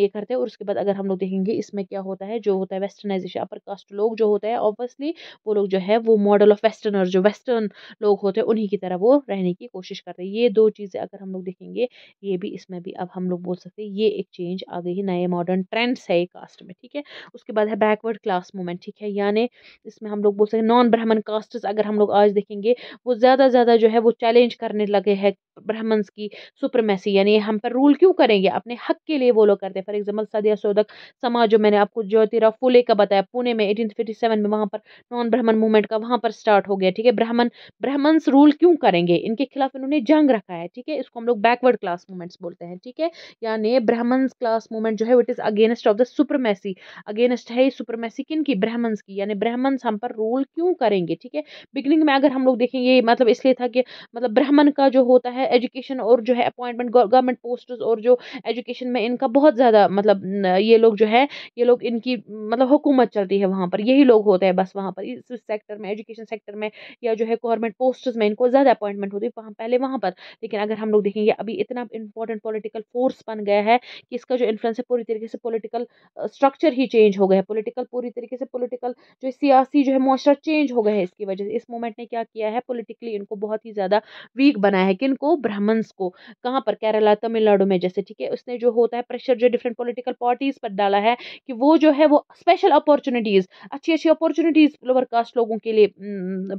ये करते हैं और उसके बाद अगर हम लोग देखेंगे इसमें क्या होता है जो होता है वेस्ट वेस्टर्नाइजेशन अपर कास्ट लोग जो होते हैं ऑब्वियसली वो लोग जो है वो मॉडल ऑफ वेस्टर्नर जो वेस्टर्न लोग होते हैं उन्हीं की तरह वो रहने की कोशिश करते हैं ये दो चीज़ें अगर हम लोग देखेंगे ये भी इसमें भी अब हम लोग बोल सकते हैं ये एक चेंज आ गई है नए मॉडर्न ट्रेंड्स है कास्ट में ठीक है उसके बाद है बैकवर्ड क्लास मूवमेंट ठीक है यानी इसमें हम लोग बोल सकते हैं नॉन ब्राह्मण कास्टस अगर हम लोग आज देखेंगे वो ज़्यादा ज़्यादा जो है वो चैलेंज करने लगे हैं ब्राह्मण्स की सुप्रमेसी यानी हम पर रूल क्यों करेंगे अपने हक के लिए वो लोग करते हैं फॉर एग्जाम्पल सदिया सोदक समाज जो मैंने आपको ज्योतिरा फुले का बताया पुणे में 1857 में वहाँ पर नॉन ब्राह्मण मूवमेंट का वहाँ पर स्टार्ट हो गया ठीक है ब्राह्मण ब्राह्मण्स रूल क्यों करेंगे इनके खिलाफ इन्होंने जंग रखा है ठीक है इसको हम लोग बैकवर्ड क्लास मूवमेंट्स बोलते हैं ठीक है यानी ब्राह्मण्स क्लास मूवमेंट जो है it is against of the supremacy against है सुपरमेसी किन की ब्राह्मण्स की यानी ब्राह्मण्स हम पर रूल क्यों करेंगे ठीक है बिगनिंग में अगर हम लोग देखेंगे मतलब इसलिए था कि मतलब ब्राह्मण का जो होता है एजुकेशन और जो है अपॉइंटमेंट गवर्नमेंट पोस्ट और जो एजुकेशन में इनका बहुत ज़्यादा मतलब ये लोग जो है ये लोग इनकी मतलब हुकूमत चलती है वहाँ पर यही लोग होते हैं बस वहाँ पर इस सेक्टर में एजुकेशन सेक्टर में या जो है गवर्नमेंट पोस्ट में इनको ज़्यादा अपॉइंटमेंट होती है पहले वहाँ पर लेकिन अगर हम लोग देखेंगे अभी इतना इंपॉर्टेंट पॉलिटिकल फोर्स बन गया है कि इसका जो इन्फ्लुएंस है पूरी तरीके से पोलिटिकल स्ट्रक्चर ही चेंज हो गया है पोलिटिकल पूरी तरीके से पोलिटिकल जो सियासी जो है मुआरा चेंज हो गया है इसकी वजह से इस मूवमेंट ने क्या किया है पोलिटिकली इनको बहुत ही ज़्यादा वीक बनाया है कि इनको ब्राह्मण्स को कहाँ पर केरला तमिलनाडु में जैसे ठीक है उसने जो होता है प्रेशर जो डिफरेंट पोलिटिकल पार्टीज़ पर डाला है कि वो जो है वो स्पेशल कमर्शियल अपॉर्चुनिटीज़ अच्छी अच्छी अपॉर्चुनिटीज़ लोअर कास्ट लोगों के लिए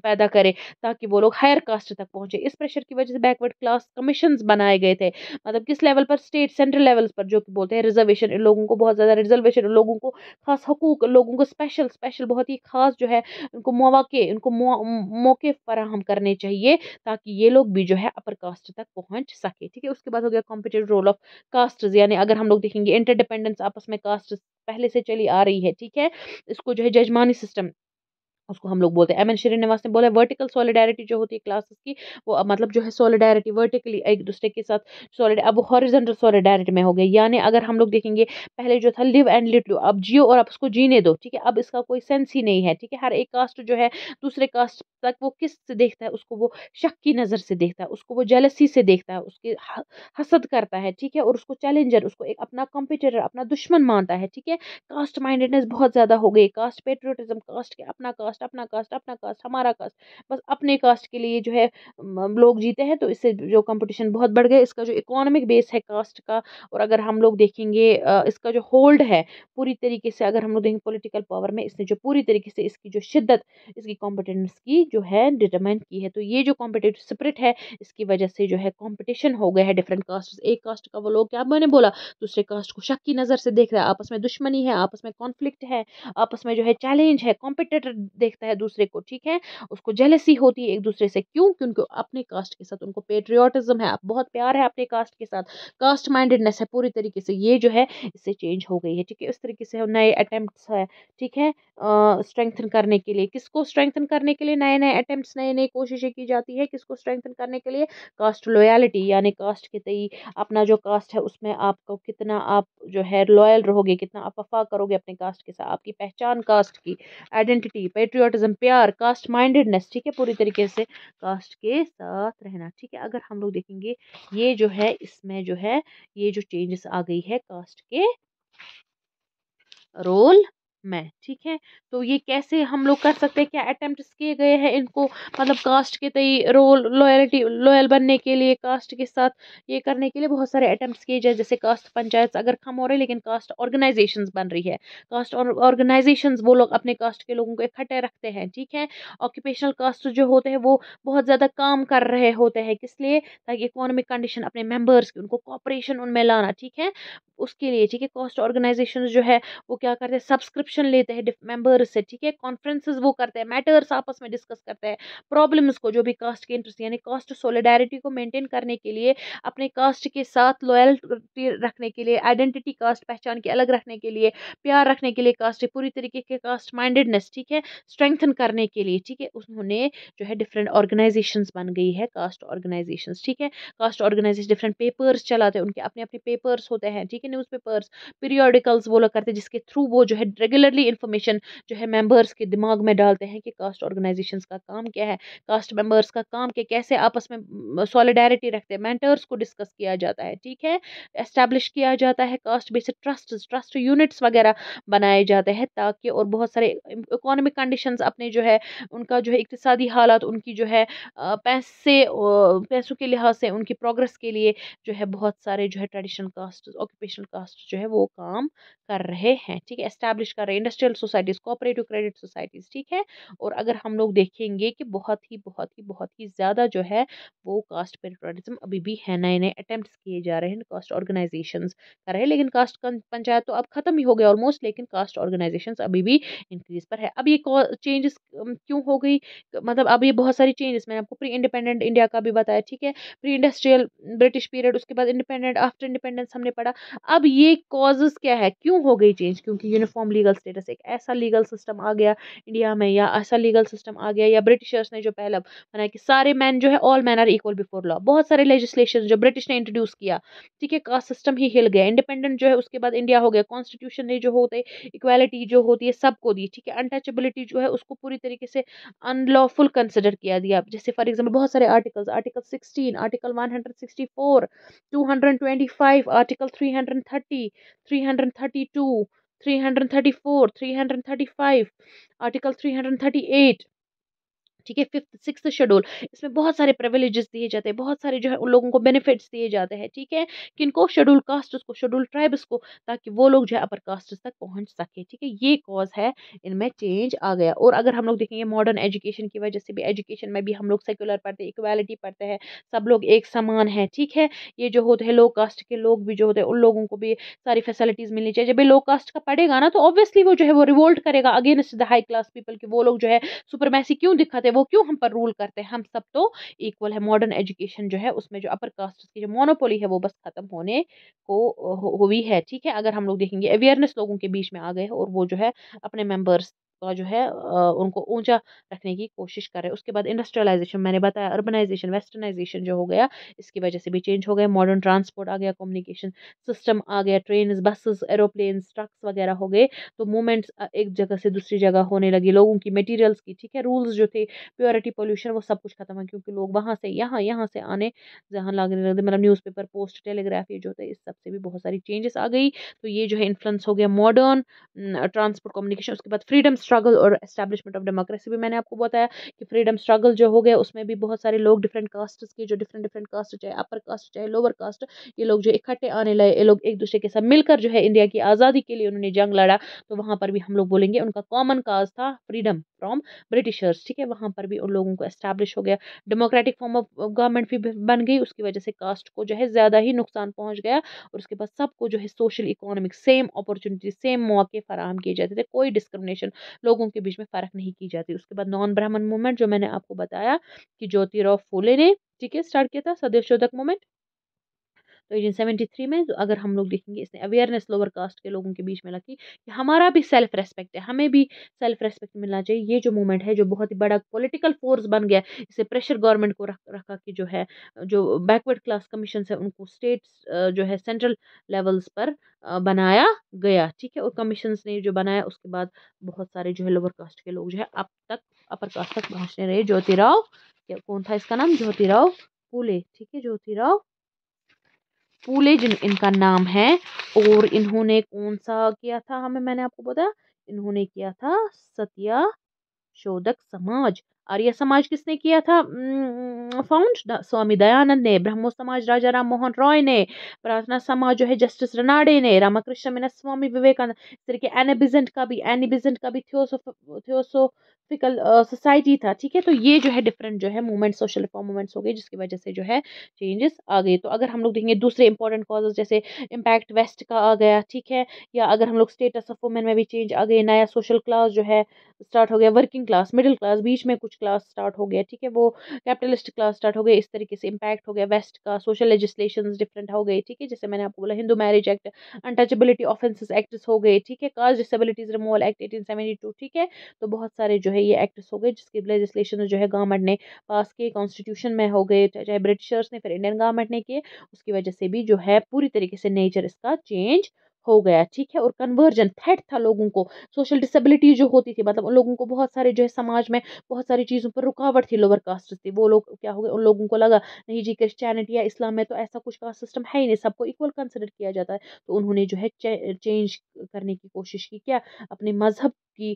पैदा करें ताकि वो लोग हायर कास्ट तक पहुँचे इस प्रेशर की वजह से बैकवर्ड क्लास कमीशन बनाए गए थे मतलब किस लेवल पर स्टेट सेंट्रल लेवल्स पर जो कि बोलते हैं रिजर्वेशन इन लोगों को बहुत ज़्यादा रिजर्वेशन इन लोगों को खास हकूक लोगों को स्पेशल स्पेशल बहुत ही खास जो है उनको मौाक़े उनको मौके फराहम करने चाहिए ताकि ये लोग भी जो है अपर कास्ट तक पहुँच सके ठीक है उसके बाद हो गया कॉम्पिटेटिव रोल ऑफ कास्ट यानी अगर हम लोग देखेंगे इंटरडिपेंडेंस आपस में कास्ट पहले से चली आ रही है ठीक है इसको जो है जजमानी सिस्टम उसको हम लोग बोलते हैं एम एन श्रीनिवास ने बोला वर्टिकल सॉलिडारिटी जो होती है क्लासेस की वो मतलब जो है सॉलिडारिटी वर्टिकली एक दूसरे के साथ सॉलिड अब हॉरिजेंटल सॉलिडारिटी में हो गई यानी अगर हम लोग देखेंगे पहले जो था लिव एंड लिट अब जियो और अब उसको जीने दो ठीक है अब इसका कोई सेंस ही नहीं है ठीक है हर एक कास्ट जो है दूसरे कास्ट तक वो किस से देखता है उसको वो शक की नज़र से देखता है उसको वो जेलसी से देखता है उसके हसद करता है ठीक है और उसको चैलेंजर उसको एक अपना कंपिटेटर अपना दुश्मन मानता है ठीक है कास्ट माइंडेडनेस बहुत ज़्यादा हो गई कास्ट पेट्रोटिज्म कास्ट के अपना कास्ट कास्ट अपना कास्ट अपना कास्ट हमारा कास्ट बस अपने कास्ट के लिए जो है लोग जीते हैं तो इससे जो कंपटीशन बहुत बढ़ गया इसका जो इकोनॉमिक बेस है कास्ट का और अगर हम लोग देखेंगे इसका जो होल्ड है पूरी तरीके से अगर हम लोग देखेंगे पोलिटिकल पावर में इसने जो पूरी तरीके से इसकी जो शिद्दत इसकी कॉम्पिटेंस की जो है डिटरमाइन की है तो ये जो कॉम्पिटेटिव स्प्रिट है इसकी वजह से जो है कॉम्पिटिशन हो गया है डिफरेंट कास्ट एक कास्ट का वो लोग क्या मैंने बोला दूसरे कास्ट को शक की नज़र से देख रहा है आपस में दुश्मनी है आपस में कॉन्फ्लिक्ट है आपस में जो है चैलेंज है कॉम्पिटेटर देखता है दूसरे को ठीक है उसको जेलसी होती है एक दूसरे से क्यों क्योंकि अपने कास्ट के साथ उनको पेट्रियाटिज्म है बहुत प्यार है अपने कास्ट के साथ कास्ट माइंडेडनेस है पूरी तरीके से ये जो है इससे चेंज हो गई है ठीक है इस तरीके से नए अटैम्प्ट है ठीक है स्ट्रेंथन करने के लिए किसको स्ट्रेंथन करने के लिए नए नए अटैम्प्ट नए नई कोशिशें की जाती है किसको स्ट्रेंथन करने के लिए कास्ट लॉयलिटी यानी कास्ट के तई अपना जो कास्ट है उसमें आपको कितना आप जो है लॉयल रहोगे कितना आप अफवाह करोगे अपने कास्ट के साथ आपकी पहचान कास्ट की आइडेंटिटी पेट्री पेट्रियाटिज्म प्यार कास्ट माइंडेडनेस ठीक है पूरी तरीके से कास्ट के साथ रहना ठीक है अगर हम लोग देखेंगे ये जो है इसमें जो है ये जो चेंजेस आ गई है कास्ट के रोल मैं ठीक है तो ये कैसे हम लोग कर सकते हैं क्या अटैम्प्ट किए गए हैं इनको मतलब कास्ट के तई रोल लॉयल्टी लॉयल बनने के लिए कास्ट के साथ ये करने के लिए बहुत सारे अटैम्प्ट किए जाए जैसे कास्ट पंचायत अगर कम हो रहे हैं लेकिन कास्ट ऑर्गेनाइजेशन बन रही है कास्ट ऑर्गेनाइजेशन वो लोग अपने कास्ट के लोगों को इकट्ठे रखते हैं ठीक है ऑक्यूपेशनल कास्ट जो होते हैं वो बहुत ज़्यादा काम कर रहे होते हैं किस लिए ताकि इकोनॉमिक कंडीशन अपने मेम्बर्स की उनको कॉपरेशन उनमें लाना ठीक है उसके लिए ठीक है कास्ट ऑर्गेनाइजेशन जो है वो क्या करते हैं सब्सक्रिप्शन एक्शन लेते हैं मेंबर्स से ठीक है कॉन्फ्रेंसेस वो करते हैं मैटर्स आपस में डिस्कस करते हैं प्रॉब्लम्स को जो भी कास्ट के इंटरेस्ट यानी कास्ट सोलिडारिटी को मेंटेन करने के लिए अपने कास्ट के साथ लॉयल्टी रखने के लिए आइडेंटिटी कास्ट पहचान के अलग रखने के लिए प्यार रखने के लिए कास्ट पूरी तरीके के कास्ट माइंडेडनेस ठीक है स्ट्रेंथन करने के लिए ठीक है उन्होंने जो है डिफरेंट ऑर्गेनाइजेशन बन गई है कास्ट ऑर्गेनाइजेशन ठीक है कास्ट ऑर्गेनाइजेशन डिफरेंट पेपर्स चलाते हैं उनके अपने अपने पेपर्स होते हैं ठीक है न्यूज़ पेपर्स पीरियोडिकल्स वो लोग करते हैं जिसके थ्रू वो जो है रेगुलर रेगुलरली इन्फॉर्मेशन जो है मेंबर्स के दिमाग में डालते हैं कि कास्ट ऑर्गेनाइजेशंस का काम क्या है कास्ट मेंबर्स का काम क्या कैसे आपस में सॉलिडारिटी रखते हैं मैंटर्स को डिस्कस किया जाता है ठीक है एस्टैब्लिश किया जाता है caste based trust trust units वगैरह बनाए जाते हैं ताकि और बहुत सारे इकोनॉमिक कंडीशन अपने जो है उनका जो है इकतदी हालात उनकी जो है पैसे पैसों के लिहाज से उनकी प्रोग्रेस के लिए जो है बहुत सारे जो है ट्रेडिशनल कास्ट ऑक्यूपेशनल कास्ट जो है वो काम कर रहे हैं ठीक है एस्टैब्लिश कर सारे industrial societies cooperative credit societies ठीक है और अगर हम लोग देखेंगे कि बहुत ही बहुत ही बहुत ही ज़्यादा जो है वो कास्ट पेट्रोटिज्म अभी भी है नए नए अटैम्प्ट किए जा रहे हैं कास्ट ऑर्गेनाइजेशन कर रहे हैं लेकिन कास्ट पंचायत तो अब ख़त्म ही हो गया ऑलमोस्ट लेकिन कास्ट ऑर्गेनाइजेशन अभी भी इंक्रीज पर है अब ये चेंजेस क्यों हो गई मतलब अब ये बहुत सारी चेंजेस मैंने आपको प्री इंडिपेंडेंट इंडिया का भी बताया ठीक है प्री इंडस्ट्रियल ब्रिटिश पीरियड उसके बाद इंडिपेंडेंट आफ्टर इंडिपेंडेंस हमने पढ़ा अब ये कॉजेस क्या है क्यों हो गई चेंज क्योंकि यूनिफॉर्म लीगल स्टेटस एक ऐसा लीगल सिस्टम आ गया इंडिया में या ऐसा लीगल सिस्टम आ गया या ब्रिटिशर्स ने जो पहला बनाया कि सारे मैन जो है all man are equal before law बहुत सारे लेजिस्लेशन जो ब्रिटिश ने इंट्रोड्यूस किया ठीक है कास्ट सिस्टम ही हिल गया इंडिपेंडेंट जो है उसके बाद इंडिया हो गया कॉन्स्टिट्यूशन ने जो होते इक्वालिटी जो होती है सबको दी ठीक है अनटचबिलिटी जो है उसको पूरी तरीके से अनलॉफुल कंसिडर किया दिया जैसे फॉर एग्जाम्पल बहुत सारे articles article sixteen article one hundred sixty four two hundred twenty five article three hundred thirty three hundred thirty two 334 335 article 338 ठीक है फिफ्थ सिक्स शेड्यूल इसमें बहुत सारे प्रिविलेजेस दिए जाते हैं बहुत सारे जो है उन लोगों को बेनिफिट्स दिए जाते हैं ठीक है किनको शेड्यूल कास्ट को शेड्यूल ट्राइब्स को ताकि वो लोग जो है अपर कास्ट तक पहुंच सके ठीक है ये कॉज है इनमें चेंज आ गया और अगर हम लोग देखेंगे मॉडर्न एजुकेशन की वजह से भी एजुकेशन में भी हम लोग सेकुलर पढ़ते हैं इक्वालिटी पढ़ते हैं सब लोग एक समान है ठीक है ये जो होते हैं लो कास्ट के लोग भी जो होते हैं उन लोगों को भी सारी फैसिलिटीज़ मिलनी चाहिए जब लो कास्ट का पढ़ेगा ना तो ऑब्वियसली वो जो है वो रिवोल्ट करेगा against the high class people कि वो लोग जो है सुपरमैसी क्यों दिखाते करते वो क्यों हम पर रूल करते हैं हम सब तो इक्वल है मॉडर्न एजुकेशन जो है उसमें जो अपर कास्ट की जो मोनोपोली है वो बस ख़त्म होने को हुई है ठीक है अगर हम लोग देखेंगे अवेयरनेस लोगों के बीच में आ गए और वो जो है अपने मेम्बर्स का जो है उनको ऊंचा रखने की कोशिश कर रहे हैं उसके बाद इंडस्ट्रियलाइजेशन मैंने बताया अर्बनाइजेशन वेस्टर्नाइजेशन जो हो गया इसकी वजह से भी चेंज हो गए मॉडर्न ट्रांसपोर्ट आ गया कम्युनिकेशन सिस्टम आ गया ट्रेन बसेस एरोप्लेन ट्रक्स वगैरह हो गए तो मूवमेंट्स एक जगह से दूसरी जगह होने लगी लोगों की मटीरियल्स की ठीक है रूल्स जो थे प्योरिटी पोल्यूशन वो सब कुछ खत्म है क्योंकि लोग वहाँ से यहाँ यहाँ से आने जहाँ लगने लगते मतलब न्यूज़पेपर पोस्ट टेलीग्राफ जो थे इस सबसे भी बहुत सारी चेंजेस आ गई तो ये जो है इन्फ्लुंस हो गया मॉडर्न ट्रांसपोर्ट कम्युनिकेशन उसके बाद फ्रीडम स्ट्रगल और एस्टेब्लिशमेंट ऑफ डेमोक्रेसी भी मैंने आपको बताया कि फ्रीडम स्ट्रगल जो हो गया उसमें भी बहुत सारे लोग डिफरेंट कास्ट के जो डिफरेंट डिफरेंट कास्ट चाहे अपर कास्ट चाहे लोअर कास्ट ये लोग जो इकट्ठे आने लगे ये लोग एक दूसरे के साथ मिलकर जो है इंडिया की आज़ादी के लिए उन्होंने जंग लड़ा तो वहाँ पर भी हम लोग बोलेंगे उनका कॉमन काज था फ्रीडम फ्रॉम ब्रिटिशर्स ठीक है वहाँ पर भी उन लोगों को इस्टेब्लिश हो गया डेमोक्रेटिक फॉर्म ऑफ गवर्नमेंट भी बन गई उसकी वजह से कास्ट को जो है ज़्यादा ही नुकसान पहुँच गया और उसके बाद सबको जो है social economic same opportunity same मौके फराम किए जाते थे कोई डिस्क्रिमिनेशन लोगों के बीच में फ़र्क नहीं की जाती उसके बाद नॉन ब्राह्मण मूवमेंट जो मैंने आपको बताया कि ज्योतिराव फूले ने ठीक है स्टार्ट किया था स्वदेश शोधक मूवमेंट तो एटीन में अगर हम लोग देखेंगे इसने अवेयरनेस लोअर कास्ट के लोगों के बीच में रखी कि हमारा भी सेल्फ रेस्पेक्ट है हमें भी सेल्फ रेस्पेक्ट मिलना चाहिए ये जो मूवमेंट है जो बहुत ही बड़ा पॉलिटिकल फोर्स बन गया इसे प्रेशर गवर्नमेंट को रख रखा कि जो है जो बैकवर्ड क्लास कमीशन है उनको स्टेट्स जो है सेंट्रल लेवल्स पर बनाया गया ठीक है और कमीशन ने जो बनाया उसके बाद बहुत सारे जो है लोअर कास्ट के लोग जो है अब तक अपर कास्ट तक पहुँचने रहे ज्योतिराव कौन था इसका नाम ज्योतिराव फूले ठीक है ज्योतिराव फूले जिन इनका नाम है और इन्होंने कौन सा किया था हमें मैंने आपको बताया इन्होंने किया था सत्या शोधक समाज और यह समाज किसने किया था फाउंड स्वामी दयानंद ने ब्रह्मो समाज राजा राम मोहन रॉय ने प्रार्थना समाज जो है जस्टिस रनाडे ने रामाकृष्ण मीना स्वामी विवेकानंद इस तरीके एनिबिजेंट का भी एनिबिजेंट का भी थियोसोफ थियोसोफ फिकल सोसाइटी था ठीक है तो ये जो है डिफरेंट जो है मूवमेंट सोशल रिफॉर्म मूवमेंट्स हो गए जिसकी वजह से जो है चेंजेस आ गए तो अगर हम लोग देखेंगे दूसरे इंपॉर्टेंट कॉजेज जैसे इम्पैक्ट वेस्ट का आ गया ठीक है या अगर हम लोग स्टेटस ऑफ वुमेन में भी चेंज आ गए नया सोशल क्लास जो है स्टार्ट हो गया वर्किंग क्लास मिडिल क्लास बीच में कुछ क्लास स्टार्ट हो गया ठीक है वो कैपिटलिस्ट क्लास स्टार्ट हो गया इस तरीके से इम्पैक्ट हो गया वेस्ट का सोशल लेजिस्लेशन डिफरेंट हो गई ठीक है जैसे मैंने आपको बोला Hindu marriage act untouchability offences act हो गए ठीक है caste disabilities removal act eighteen ठीक है तो बहुत सारे जो है ये एक्ट हो गए जिसके लेजिस्लेशन जो है गवर्नमेंट ने पास किए कॉन्स्टिट्यूशन में हो गए चाहे ब्रिटिशर्स ने फिर इंडियन गवर्नमेंट ने किए उसकी वजह से भी जो है पूरी तरीके से नेचर इसका चेंज हो गया ठीक है और कन्वर्जन थ्रेट था लोगों को सोशल डिसेबिलिटी जो होती थी मतलब उन लोगों को बहुत सारे जो है समाज में बहुत सारी चीज़ों पर रुकावट थी लोअर कास्ट से वो लोग क्या हो गए उन लोगों को लगा नहीं जी क्रिश्चैनिटी या इस्लाम में तो ऐसा कुछ कास्ट सिस्टम है ही नहीं सबको इक्वल कंसिडर किया जाता है तो उन्होंने जो है चेंज करने की कोशिश की क्या अपने मजहब की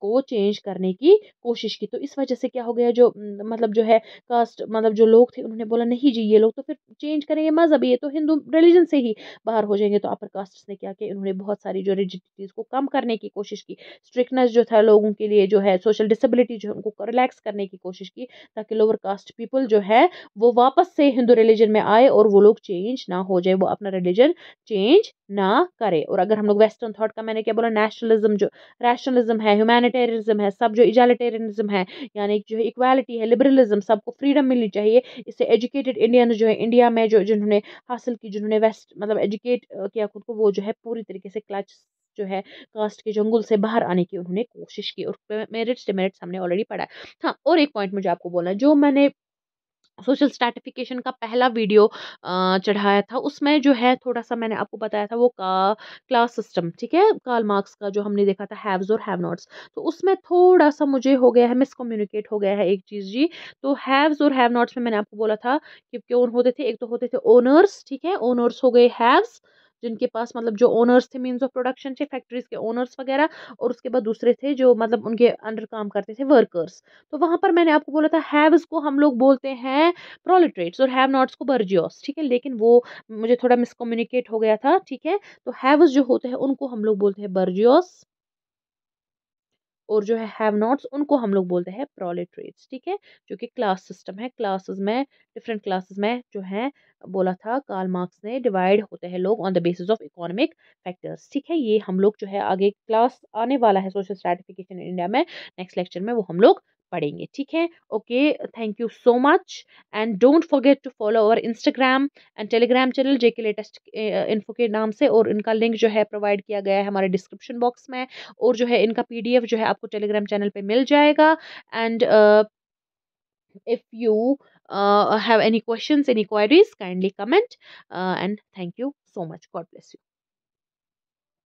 को चेंज करने की कोशिश की तो इस वजह से क्या हो गया जो मतलब जो है कास्ट मतलब जो लोग थे उन्होंने बोला नहीं जी ये लोग तो फिर चेंज करेंगे मजहब ये तो हिंदू रिलीजन से ही बाहर हो जाएंगे तो अपर कास्ट ने किया कि उन्होंने बहुत सारी जो रिजिडिटीज़ को कम करने की कोशिश की स्ट्रिकनेस जो था लोगों के लिए जो है सोशल डिसेबिलिटी जो उनको रिलैक्स करने की कोशिश की ताकि लोअर कास्ट पीपल जो है वो वापस से हिंदू रिलीजन में आए और वो लोग चेंज ना हो जाए वो अपना रिलीजन चेंज ना करे और अगर हम लोग वेस्टर्न थाट का मैंने क्या बोला नेशनलिज्म जो रैशनलिज्म है ह्यूमैनिटेरियनिज्म है सब जो इजालिटेरियनिज्म है यानी जो इक्वालिटी है लिबरलिज्म सबको फ्रीडम मिलनी चाहिए इससे एजुकेटेड इंडियन जो है इंडिया में जो जिन्होंने हासिल की जिन्होंने वेस्ट मतलब एजुकेट किया खुद को वो जो है पूरी तरीके से क्लच जो है कास्ट के जंगल से बाहर आने की उन्होंने कोशिश की और मेरिट्स डिमेरिट्स हमने ऑलरेडी पढ़ा है हाँ और एक पॉइंट मुझे आपको बोलना है जो मैंने सोशल स्ट्रैटिफिकेशन का पहला वीडियो चढ़ाया था उसमें जो है थोड़ा सा मैंने आपको बताया था वो का क्लास सिस्टम ठीक है कार्ल मार्क्स का जो हमने देखा था हैव्स और हैव नॉट्स तो उसमें थोड़ा सा मुझे हो गया है मिसकम्युनिकेट हो गया है एक चीज़ जी तो हैव्स और हैव नॉट्स में मैंने आपको बोला था कि क्यों होते थे एक तो होते थे ओनर्स ठीक है ओनर्स हो गए हैव्स जिनके पास मतलब जो ओनर्स थे मीन्स ऑफ प्रोडक्शन थे फैक्ट्रीज के ओनर्स वगैरह और उसके बाद दूसरे थे जो मतलब उनके अंडर काम करते थे वर्कर्स तो वहाँ पर मैंने आपको बोला था हैव्स को हम लोग बोलते हैं प्रोलिट्रेट्स और हैव नॉट्स को बर्जियोस ठीक है लेकिन वो मुझे थोड़ा मिसकम्युनिकेट हो गया था ठीक है तो हैव्स जो होते हैं उनको हम लोग बोलते हैं बर्जियोस और जो है हैव नॉट्स उनको हम लोग बोलते हैं प्रोलेट्रेट्स ठीक है जो कि क्लास सिस्टम है क्लासेस में डिफरेंट क्लासेस में जो है बोला था कार्ल मार्क्स ने डिवाइड होते हैं लोग on the basis of economic factors ठीक है ये हम लोग जो है आगे क्लास आने वाला है सोशल स्ट्रेटिफिकेशन इंडिया में नेक्स्ट लेक्चर में वो हम लोग पढ़ेंगे ठीक है okay thank you so much and don't forget to follow our Instagram and Telegram channel JK latest info के नाम से और इनका लिंक जो है प्रोवाइड किया गया है हमारे डिस्क्रिप्शन बॉक्स में और जो है इनका पीडीएफ जो है आपको टेलीग्राम चैनल पे मिल जाएगा and if you have any question any queries kindly comment and thank you so much God bless you